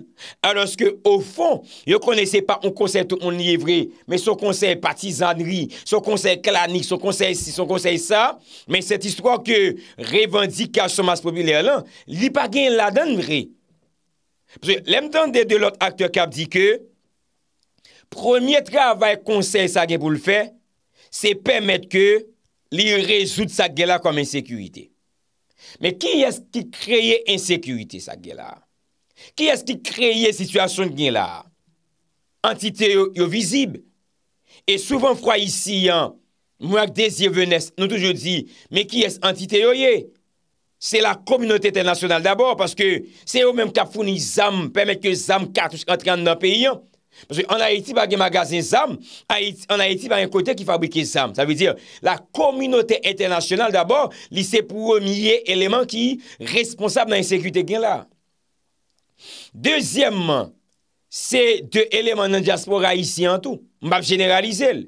alos ke, o fon, yo kone se pa, on konsey tout moun liye vre, men son konsey patizanri, son konsey klanik, son konsey si, son konsey sa, men set istwa ke revendika chomas popilè lan, li pa gen la dan vre. Pse, lem dan de de lot akte kap di ke, promye travay konsey sa gen pou l fe, se pemet ke li rezout sa gen la komen sekuite. Men ki es ki kreye insekurite sa gen la? Ki es ki kreye situasyon gen la? Antite yo vizib? E souvan fwa isi, mwen ak dezi venes, nou touj yo di, men ki es antite yo ye? Se la kominote ten nasyonal dabor, paske se yo menm kap founi zam, pemek yo zam katousk antren nan peyi yo, An a eti bagye magasin sam, an a eti bagye kote ki fabrikin sam. Sa ve di, la kominote etenasyonal, d'abord, li se pwomye eleman ki responsab nan sekwite gen la. Dezyemman, se de eleman nan diaspora isi an tou, mbap jeneralize l.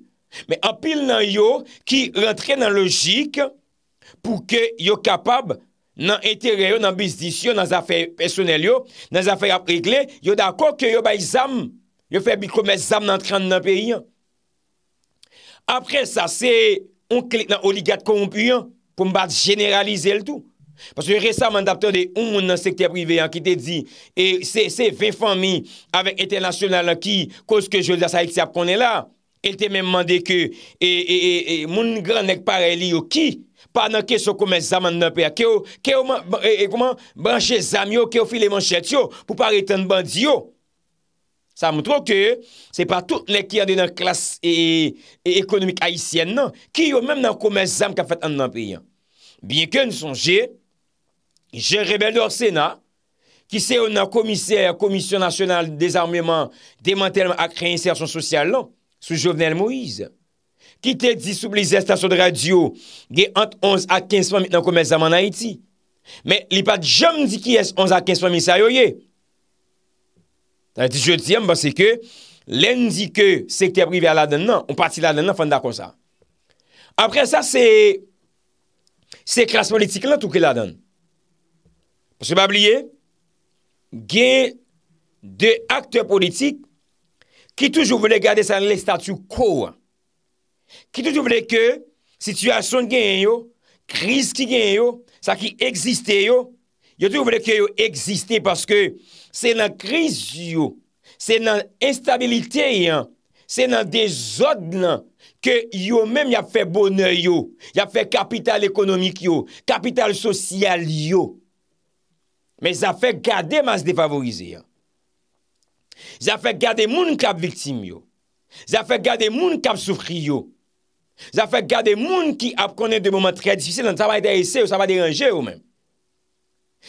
Me apil nan yo ki rentre nan logik pou ke yo kapab nan eteryo, nan bizisyon, nan zafey personel yo, nan zafey aprikle, yo d'akon ke yo bayi sam. yo fè bi komè zam nan kran nan pè yon. Apre sa, se on klik nan oligat konp yon, pou mba generalize l tout. Pas yo resam an dapteur de un moun nan sektè privè yon ki te di, se ve fami avèk etè nasyonal an ki, koske jol da sa ektyap konè la, etè men mande ke, moun gran nek pare li yo ki, pa nan ke sou komè zam nan pè, ke yo branche zam yo, ke yo file man chet yo, pou pare ten bandi yo, Sa mou troke, se pa tout ne kya de nan klas ekonomik Haitien nan, ki yo menm nan komez zanm ka fet an nan piyan. Biye ke nou sonje, jen rebel dorsen nan, ki se yo nan komisyen, komisyen nasyonal, desarmeman, demantelman ak reinser son sosyal nan, sou Jovenel Moïse. Ki te dis oubleze stasyon de radio, ge ant 11 ak 15 manm nan komez zanm an Haiti. Me li pat jom di ki es 11 ak 15 manm sa yo ye. Dan di chotièm, basè ke lèndi ke sektè privè la den nan, on pati la den nan fènda kon sa. Apre sa, se kras politik lan touke la den. Monsè Babliye, gen de akte politik ki toujou vle gade san lè statu kouan. Ki toujou vle ke situasyon gen yo, kriz ki gen yo, sa ki egziste yo, yo toujou vle ke yo egziste paske Se nan kriz yo, se nan instabilite yon, se nan dezod lan, ke yo menm yap fe boner yo, yap fe kapital ekonomik yo, kapital sosyal yo. Men zafek gade mas defavorize yon. Zafek gade moun kap viktim yo. Zafek gade moun kap soufri yo. Zafek gade moun ki ap konen de mouman tre disfise lan, sa va de ese ou sa va deranje yo menm.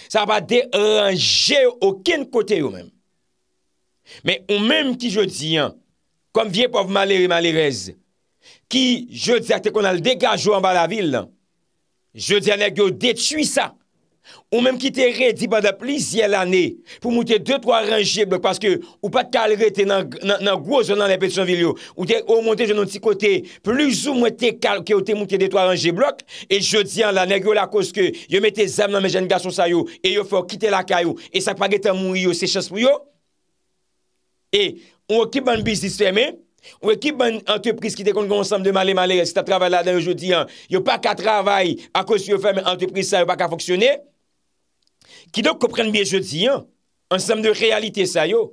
Sa pa de ranger Okin kote yo men Men ou men ki yo di Kom vie pov malere malerez Ki yo di akte kon al degajo An ba la vil Yo di anek yo detui sa Ou menm ki te re di ba da plis yel ane pou mouten 2-3 rangi blok Paske ou pa kal re te nan gwo zonan la pet son vil yo Ou te ou mouten jenon ti kote Plou zou mouten te kal ke ou te mouten 2-3 rangi blok E jodi an la negyo la koske yo mette zem nan me jen gason sayo E yo fok kite la kayo E sakpa ge te mou yo se chans pou yo E ou ekip ban bizis feme Ou ekip ban antepris ki te kont kon sam de male male Si ta travay la den yo jodi an Yo pa ka travay a koske yo feme antepris sa yo pa ka foksyone ki dok koprenn biye joti an, an sam de realite sa yo,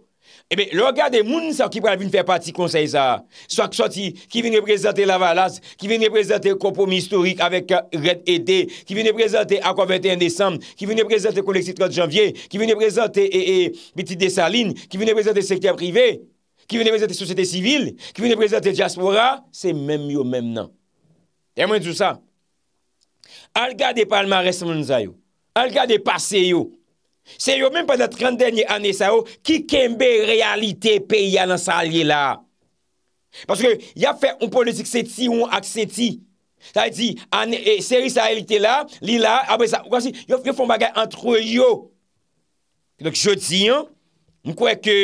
ebe, lor ga de moun sa w ki pral vi n fe pati konsey za, swak choti, ki vini prezante la valas, ki vini prezante kompomi istorik avek red ete, ki vini prezante akwa 21 desem, ki vini prezante koleksitra janvye, ki vini prezante beti desaline, ki vini prezante sektya prive, ki vini prezante sosyete sivil, ki vini prezante diaspora, se menm yo menm nan. E mwen tou sa, al ga de palman resman sa yo, Alka de pase yo. Se yo menm pwede 30 denye ane sa yo, ki kembe realite pe ya nan salye la. Paske ya fe, ou eh, pou le dik seti ou ak seti. Sa di, seri sa realite la, li la, apre sa, yo fon bagay antro yo. Dok jodi yo, mkwe ke,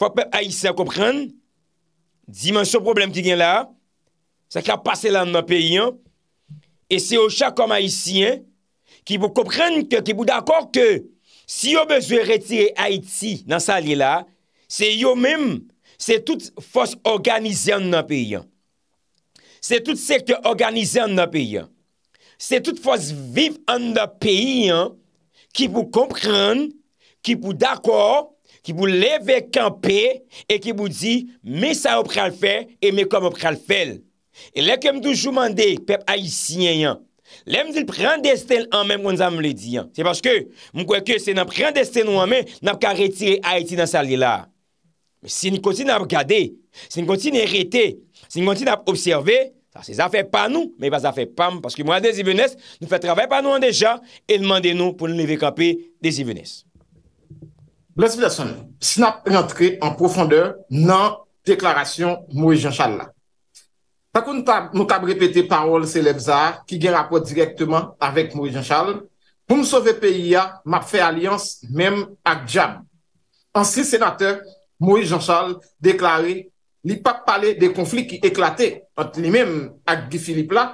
fok pe a isi a komprende, dimensyon problem ki gen la, sa ki a pase la nan pe yo, e se yo chakom a isi, an, Ki pou komprenn ke, ki pou d'akor ke, si yo bezwe reti Aiti nan sa li la, se yo menm, se tout fos organizen nan peyi an. Se tout seke organizen nan peyi an. Se tout fos viv an nan peyi an, ki pou komprenn, ki pou d'akor, ki pou leve kanpe, e ki pou di, me sa opral fe, e me kom opral fel. E le kem doujou mande, pep Aitiyen an. Lèm zil prendestel anmen kwa nou zan mwen lè diyan. Se paske, mwen kweke se nan prendestel anmen, nan ka retire Haiti nan sali la. Si nou kontine ap gade, si nou kontine erete, si nou kontine ap observe, sa se zafè pa nou, men pas zafè pa mwen, paske mwen a desi vènes, nou fè trabè pa nou an dejan, e l'mande nou pou nou levek api desi vènes. Blas vènes, si nan rentre en profondeur nan deklarasyon mwen janshal la, Takoun nou kab repete parol se Levzard ki gen rapot direktman avèk Moui Jean Charles, pou m souve peyi ya, map fè alians mèm ak Djab. Ansi senate, Moui Jean Charles deklare li pa pale de konflik ki eklate ant li mèm ak Guy Philippe la,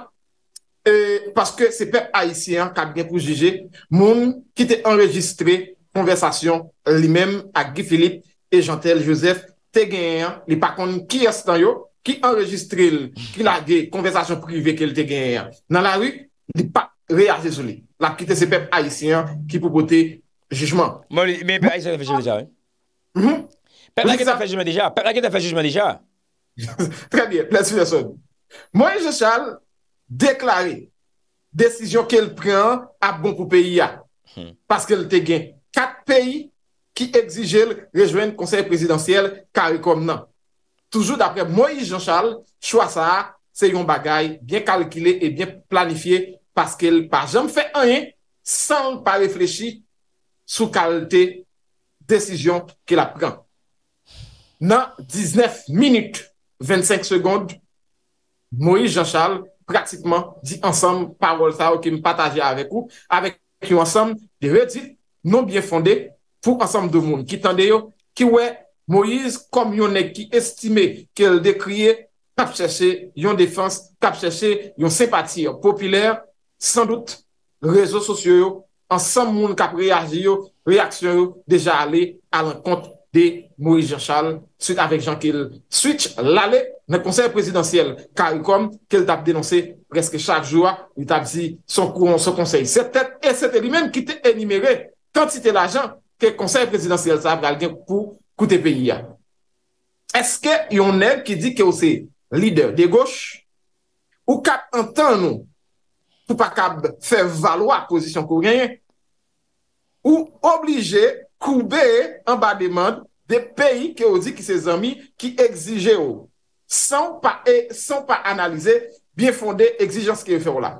paske se pepe haisyen kab gen pou juje, moun ki te enregistre konversasyon li mèm ak Guy Philippe e Jean-Thel Joseph te gen, li pakoun ki yastan yo, ki enregistre li, ki la ge konvensasyon privé ke li te gen ya, nan la ri, di pa reage sou li. La ki te se pep Aisyen ki pou bote jujman. Men, pep Aisyen te fè jujman deja? Mhm. Pep la gen te fè jujman deja? Pep la gen te fè jujman deja? Trè bie, plè s'il y a sou. Mwen je chal deklare desisyon ke li pren ap bon pou peyi ya. Hmm. Paske li te gen. Kat peyi ki exijel rejwen konsey presidansyel karikom nan. Toujou d'apre Moïse Jean-Charles, choua sa, se yon bagay bien kalkile et bien planifiye paske l'par. Je m'fè an yon san pa reflechi sou kalte desisyon ke la pren. Nan 19 minute 25 seconde, Moïse Jean-Charles pratikman di ansam parol sa ou ki m pataje avek ou, avek yon ansam de redit non bien fondé pou ansam de moun ki tande yo ki wè Moïse, kom yon ek ki estime ke l dekriye, kap chèche yon defanse, kap chèche yon sepati yon popilèr, san dout, rezo sosyo yo, ansan moun kap reyaj yo, reyaksyon yo, deja ale, alen kont de Moïse Gershal, suite avek jan ke l switch, l ale, ne konsey presidansyel, ka yon kom ke l tap denonse preske chak joua, yon tap zi son konsey. Se te, e se te li men ki te enimere, kantite la jan, ke konsey presidansyel sa ap galgen pou koute peyi ya. Eske yon neb ki di ki ou se lider de goch, ou kap entan nou, pou pa kap fe valwa posisyon kou genye, ou oblije koube an ba deman de peyi ki ou di ki se zami ki exije ou, san pa e, analize biye fonde exijan se ki yo e fè ou la.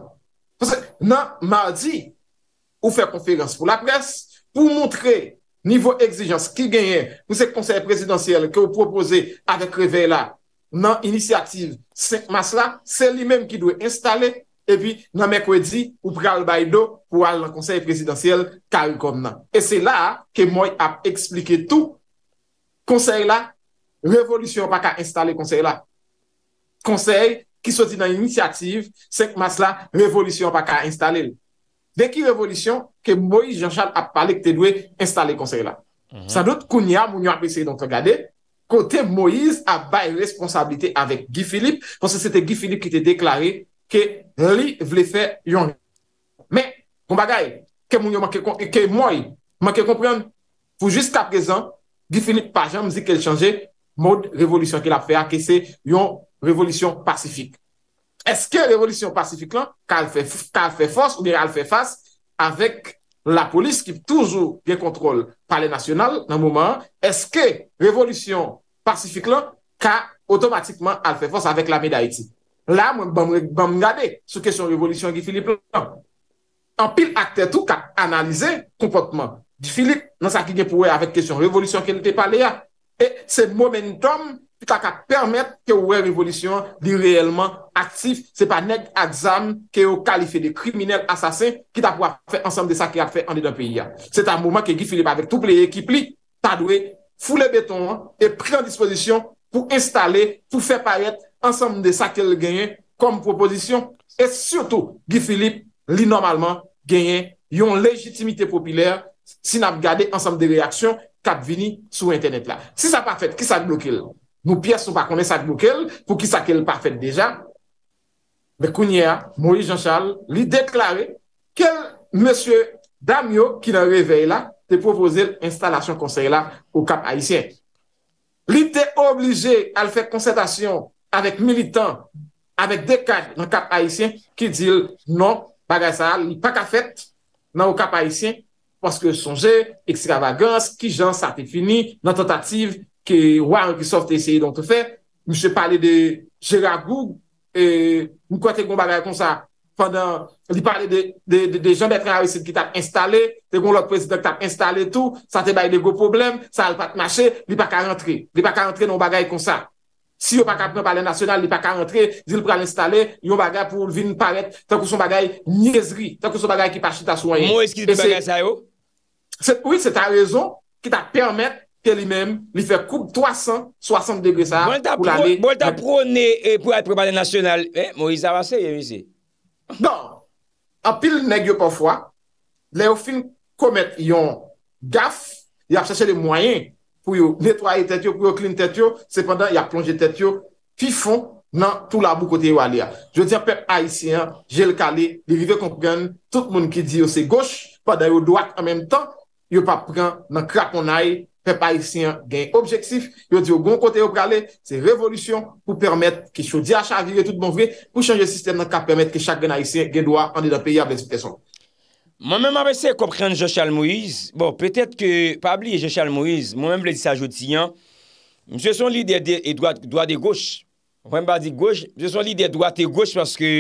Nan ma di ou fè konferans pou la pres, pou montre Nivou egzijans ki genyen nou se konsey presidansyel ke ou propose avek revey la nan inisyaktiv. Senk mas la, se li menm ki dwe instale e pi nan mekwe di ou pral bay do pou al nan konsey presidansyel karikom nan. E se la ke mwen ap eksplike tou, konsey la, revolisyon pa ka instale konsey la. Konsey ki soti nan inisyaktiv, senk mas la, revolisyon pa ka instale lè. De ki revolutyon, ke Moïse Jean-Charles a pale ke te dwe installe konser la. Sa mhm. dot, koun ya moun yo apese. Donk regade, kote Moïse a bay responsabilite avek Guy Philippe. Konse se te Guy Philippe ki te deklare ke li vle fe yon. Men, kon bagay, ke moun yo manke kon, ke moun yo manke konpren. Fou jist ka prezant, Guy Philippe pajan mizi ke chanje mod revolutyon ki la fe a ke se yon revolutyon pasifik. Eske revolutyon pasifik lan ka al fe fos ou al fe fas avèk la polis ki toujou gen kontrol pale nasyonal nan mouman, eske revolutyon pasifik lan ka otomatikman al fe fos avèk la Medayeti. La mwen bon, bambou bon, bon, gade sou kesyon revolutyon ki Filip lan. An pil akte tou ka analize kompotman di Filip nan sa ki gen pouwe avèk kesyon revolutyon ki nou te pale ya. E se momentum... pou kaka permèt ke ouwe revolution li reèlman aktif. Se pa neg aksam ke ou kalife de kriminel asasen ki ta pou a fè ansem de sa ki a fè ane dan peyi ya. Se ta mouman ke Guy Philippe avèk touple ekip li ta dwe foule beton e pri an disposisyon pou installe pou fè payet ansem de sa ki a gènyen kom proposisyon e surtout Guy Philippe li normalman gènyen yon legitimite popilèr sin ap gade ansem de reaksyon kap vini sou internet la. Si sa pa fèt, ki sa blokil? nou piè sou pa konè sa kou ke l pou ki sa ke l pa fèd deja. Bekounia, Moui Jean Charles, li deklarè kel mèsyè Damio ki nan revey la te propozèl installasyon konsey la ou kap haïsyen. Li te oblijè al fè konsentasyon avèk militant avèk dekaj nan kap haïsyen ki dil nan bagay sa al li pa ka fèt nan ou kap haïsyen paske sonje, ekstravagans, ki jan sa te fini nan tentativi ki wa anki soft te eseye don te fe, mi se pale de Gérard Goug, e mou kwa te goun bagay kon sa, li pale de jen betren a wese ki tap installe, te goun lot prese te tap installe tou, sa te baye de goun problem, sa al pat mache, li pa ka rentre, li pa ka rentre nou bagay kon sa. Si yo pa ka preman pale nasyonal, li pa ka rentre, di l pou al installe, yon bagay pou lvin paret, tan kou son bagay nyezri, tan kou son bagay ki pache ta souayen. Mou eski li bagay sa yo? Oui, se ta rezon, ki ta permette li mèm, li fè koup 360 degresa pou l'anè. Bo lta prounè eh, pou aprebanè nasyonal, eh, Moïse avansè, yè, eh, Moïse. Non, apil nè gyo pa fwa, lè yo fin komet yon gaf, yon chache de mwayen pou yon netwaye tètyo, pou yon klint tètyo, sepandan yon plonje tètyo, pifon nan tout la bou kote yon alè. Je di apèp a yisi, jè l'kale, li rive konpren, tout moun ki di yo se goch, pa dayo doak an mèm tan, yon pa pren nan kraponayi, pe pa isyen gen objektsif, yo di yo goun kote yo prale, se revolutyon pou permèt ki chou di a chan vive tout bon vie, pou chanje sistem nan ka permèt ki chak gen a isyen gen doa an de da pe ya besi pe son. Mwen mè mè mè mè se komprende Jean-Charles Moïse, bon, pètèt ke pabli Jean-Charles Moïse, mwen mè mè mè mè disa ajouti yan, mse son li de doa de goch, mwen mè mè mè di goch, mse son li de doa de goch paske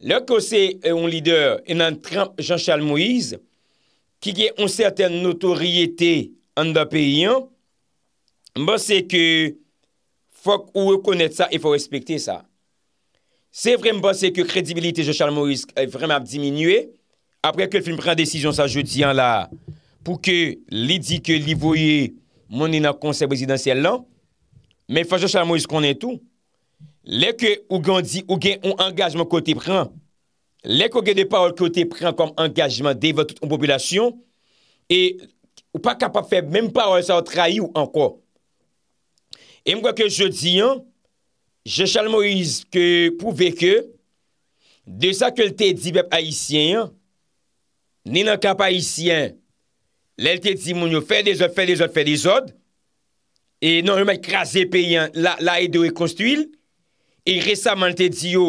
lè kose yon lider en an trem Jean-Charles Moïse, ki gen yon certain notoriété an da pe yon, mba se ke fok ou wè konèt sa, e fò wè spekte sa. Se vre mba se ke kredibilite Jochal Moïse eh, vremen ap diminuè, apre ke l film pren desisyon sa joudiyan la, pou ke lè di ke li voye mouni nan konsep rezidentsel lan, mè fò Jochal Moïse konèt ou, lè ke ou gen di, ou gen ou engajman kote pren, lè ke ou gen de parol kote pren kom engajman devote ou populasyon, e Ou pa kapap feb, mèm pa ou sa ou trai ou an kwa. E mwen kwa ke jodi an, jè chalmou iz ke pou veke, de sa ke lte di bep haisyen an, nen an kap haisyen, lè lte di moun yo, fè des od, fè des od, fè des od, e nan yon mè krasè pe yon, la e do e konstuil, e resaman lte di yo,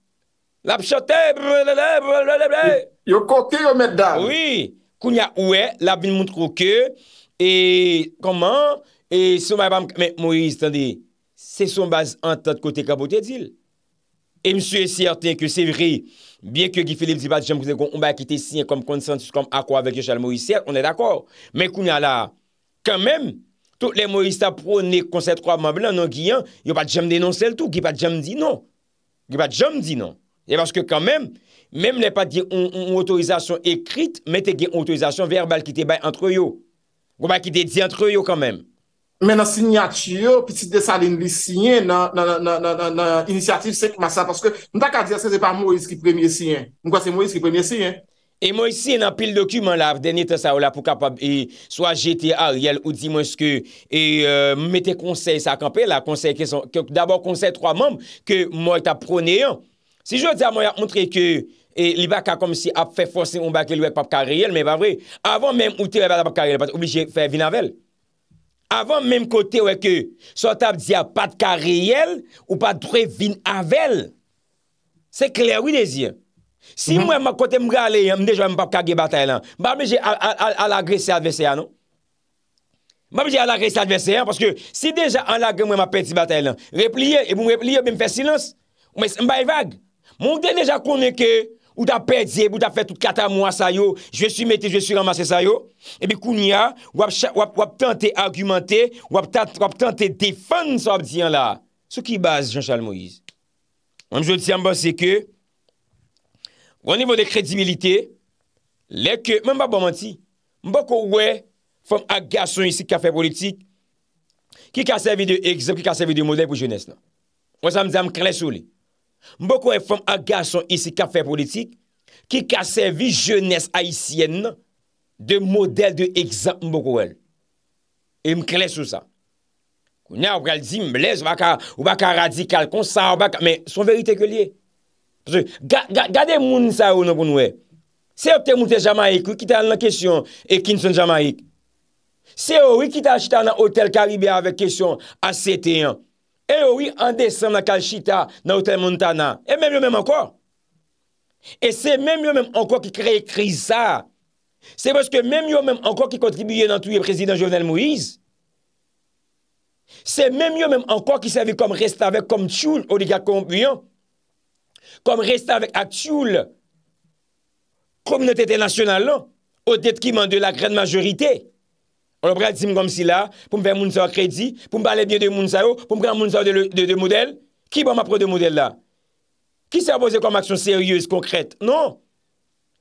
yo kote yo met dal koun ya oue la bin moun troke e koman se son baz an tat kote kabote dil e msou e sierten ke se vri bie ke gifilip di pat jom kote kon ba ki te sin kon konsant kon akwa vek yo chal moise on e dakor men koun ya la kamem yo pat jom denonse l tou ki pat jom di non ki pat jom di non E baske kanmèm, mèm lè pa di yon Otorizasyon ekrit, mè te gen Otorizasyon verbal ki te bay antroyo Gouman ki te di antroyo kanmèm Mè nan sinyati yo, piti de sa Lè yon lisiyen nan Nan nan nan nan nan Inisyatif se kman sa, paske nou ta ka di ase Se pa mou eski premye siyen, mou kwa se mou eski premye siyen E mou eski nan pil dokumen la Deni te sa ou la pou kapab So a jete a, yel ou di mou eski E mè te konsey sa akampe La konsey ke son, d'abord konsey 3 mèm Ke mou et ap prone yon Si jwa diya mwen ya mwontre ke li baka komisi ap fe fosin mwen bakil wek papka reyel, mwen pa vre, avon menm oute wè pata papka reyel, pati oblije fè vin avel. Avon menm kote wè ke sotap diya patka reyel ou pati dre vin avel. Se kler wè de zi. Si mwen mhm. mwen kote eh, mwen gale yon mdej wè mwen papka ge batay lan, mwen mwen jè alagre se adveseyan nou. Mwen mwen jè alagre se adveseyan, paske si deja alagre mwen mwen peti batay lan, repliye, e mwen repliye mwen fè silans, mwen mwen bay vag. Moun kdenè jè konè ke ou da pèdè, ou da fè tout kata mou asay yo, jwè su mette, jwè su ramase asay yo, ebe kounè, wap tante argumentè, wap tante defan sop diyan la. Sou ki base, Jean-Charles Moïse. Mwen mjè diyan mwen seke, wè nivou de kredibilite, lè ke mwen mwen mwen mwen ti, mwen mwen kon wè fèm ak gason yisi ka fè politik, ki ka sevi de eksep, ki ka sevi de moun dè pou jènes nan. Wè sa m diyan m krelè sou lè. Mbokwe fom a gason isi ka fe politik ki ka servi jones haisyen nan de model de egzant mbokwe. E mkrele sou sa. Kounya wakal di mblez wakal radikal konsar wakal, men son verite ke liye. Gade moun sa yo nan poun we. Eh. Se yo te moun te Jamaik wikita nan kesyon e kinson Jamaik. Se yo wikita chita nan hotel Karibia avek kesyon ACT1. Et eh oh oui, en décembre, dans Kalchita, dans l'hôtel Montana. Et même eux-mêmes encore. Et c'est même eux-mêmes encore qui crée crise ça. C'est parce que même eux-mêmes encore qui contribuent dans tout le président Jovenel Moïse. C'est même eux-mêmes encore qui servent comme reste avec, comme tchoul, oligarque Comme reste avec actuel communauté internationale, au détriment de la grande majorité. Ou lopre a dizim kom si la, pou mwen fè moun sa kredi, pou mwen pale bie de moun sa yo, pou mwen fè moun sa yo de model, ki bon ma pre de model la? Ki se apose kom aksyon seryez, konkret? Non!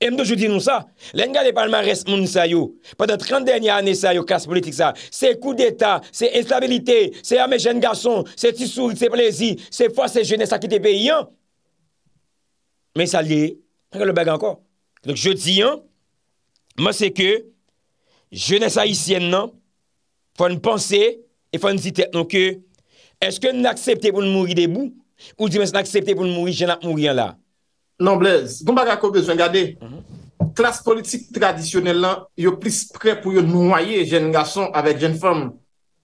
E mdo jodi nou sa, lè nga depalman res moun sa yo, pwede 30 denya anè sa yo, kras politik sa, se kou d'eta, se instabilite, se ame jen gason, se tisou, se plezi, se fwa, se jene, se akite pe, yon! Men sa liye, prekè le beg anko. Donc jodi yon, mwen se ke... Jeunesse haïsienne nan, fòn pensè, fòn zitek nou kè, eske nou n'akseptè pou nou mouri debou, ou jimè se n'akseptè pou nou mouri, jenak mouri an non, la? Nan Blaise, goun baga kòp bezwen gade, klas politik tradisyonel nan, yo plis prè pou yo nouayè jen gason avèk jen fòm,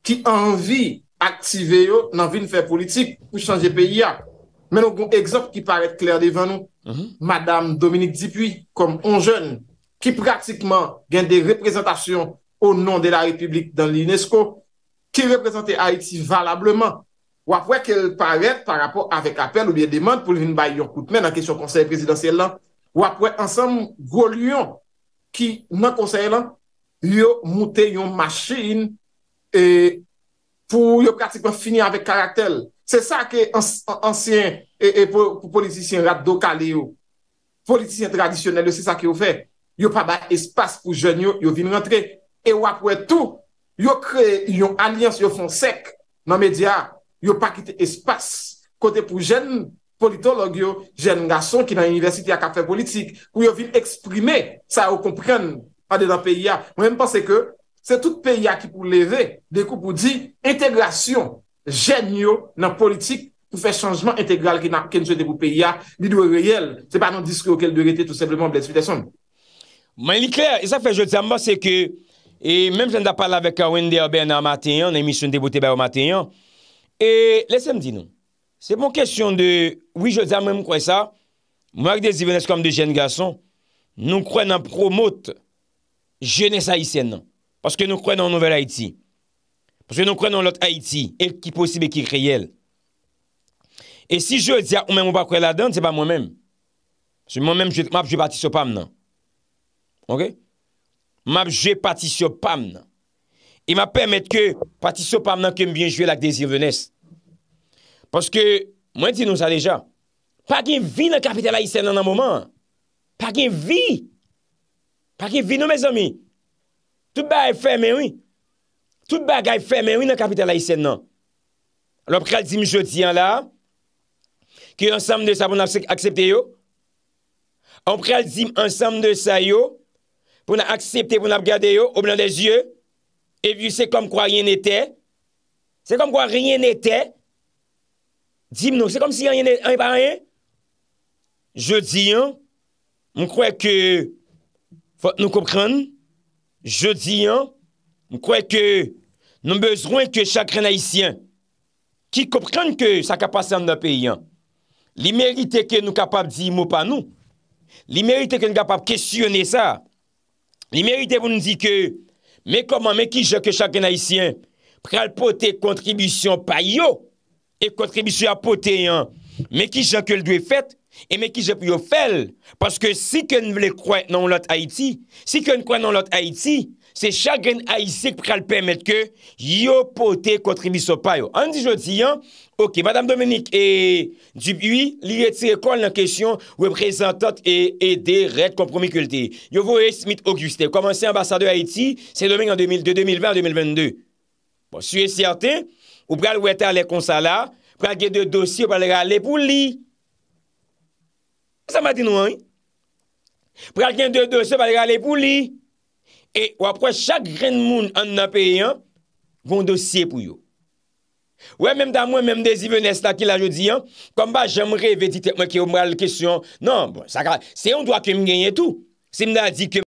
ki anvi aktive yo nan vin fè politik pou chanje peyi ya. Men nou goun egzop ki paret kler devan nou, mhm. Madame Dominique Dupuis, kom on jen, ki pratikman gen de reprezentasyon ou non de la republik dan l'UNESCO, ki reprezenté Haiti valableman, wapwe kel paret par rapport avek apel ou liye deman pou vin bay yon koutmen nan kesyon konsey presidansyen lan, wapwe ansam golyon ki nan konsey lan, yon mouten yon machin e, pou yon pratikman fini avek karatel. Se sa ke ansyen, e, e pou politisyen rad do kal yo, politisyen tradisyonel yo, se sa ke yo fey, yo pa ba espas pou jen yo, yo vin rentre. E wakwe tou, yo kre yon anians, yo fon sek nan media, yo pa kite espas. Kote pou jen politolog yo, jen gason ki nan universite a kafe politik, kou yo vin eksprime, sa ou kompren, ane dan PIA. Mwen mpense ke, se tout PIA ki pou leve, dekou pou di, integrasyon, jen yo nan politik, pou fe chanjman integral ki nan kenjou de pou PIA, bidou e reyel. Se pa nan diske okel durete tout sepleman blesfite son. Mwen li kler, e sa fe jote zan mwen se ke, e menm jen da pala vek a wende a ben a matenyan, an emisyon de bote bay o matenyan, e lese mdi nou. Se bon kestyon de, oui jote zan mwen mwen kwe sa, mwen ak de zivonez kom de jen gason, nou kwen nan promote jenese Haitien nan, paske nou kwen nan nouvel Haiti, paske nou kwen nan lot Haiti, ek ki posib e ki kreyel. E si jote zan mwen mwen pa kwe la den, se pa mwen men, se mwen men jwep ap jwepati sopam nan. M ap jwe pati sou pam nan. E m ap permette ke pati sou pam nan kem byen jwe lak dezin vènes. Paske mwen di nou sa deja. Pa gen vi nan kapital a isen nan an mouman. Pa gen vi. Pa gen vi nou mè zami. Tout bagay fè men wè. Tout bagay fè men wè nan kapital a isen nan. Lopre al di m jodi an la. Ke ansam non. de sa pou nan aksepte yo. Lopre al di m ansam de sa yo. pou nan aksepte, pou nan gade yo, ou blan non, de zye, e vi se kom kwa riyen ete, se kom kwa riyen ete, di m nou, se kom si riyen ete, an y pa riyen, je di an, m kwe ke, fote nou koukran, je di an, m kwe ke, nou bezwen ke chakren haisyen, ki koukran ke sa kapase an nan peyi an, li merite ke nou kapap di m ou pa nou, li merite ke nou kapap kesyone sa, Li merite vou nou di ke, me koman me ki jake chakren Haitien, pral pote kontribisyon pa yo, e kontribisyon apote yan, me ki jake l doye fet, e me ki jake yo fel, paske si ken vle kwen nou lot Haiti, si ken kwen nou lot Haiti, se chakren Haitien pral pemet ke, yo pote kontribisyon pa yo. An di jodi yan, Ok, Madame Dominique et Dubuis, li retire kon nan kèsyon wè prezentat et edè ret kompromikultè. Yo vou e Smith Auguste, komanse ambassadeur Haïti, se domèk an 2002, 2020, 2022. Bon, sou e sèrte, ou pral wè tè alè konsala, pral gen dè dosye wè pral gè alè pou li. Sa mè di nou an? Pral gen dè dosye wè pral gè alè pou li. E wè apwè chak ren moun an apèyan, voun dosye pou yo. Ouè mèm da mwen mèm de zi vè nes la ki la jodi an, kom ba jèm rè vè di te mwen ki ou mè al kesyon, nan, bon, sa ka, se yon dwa kem genye tout, se mè nan di kem genye tout.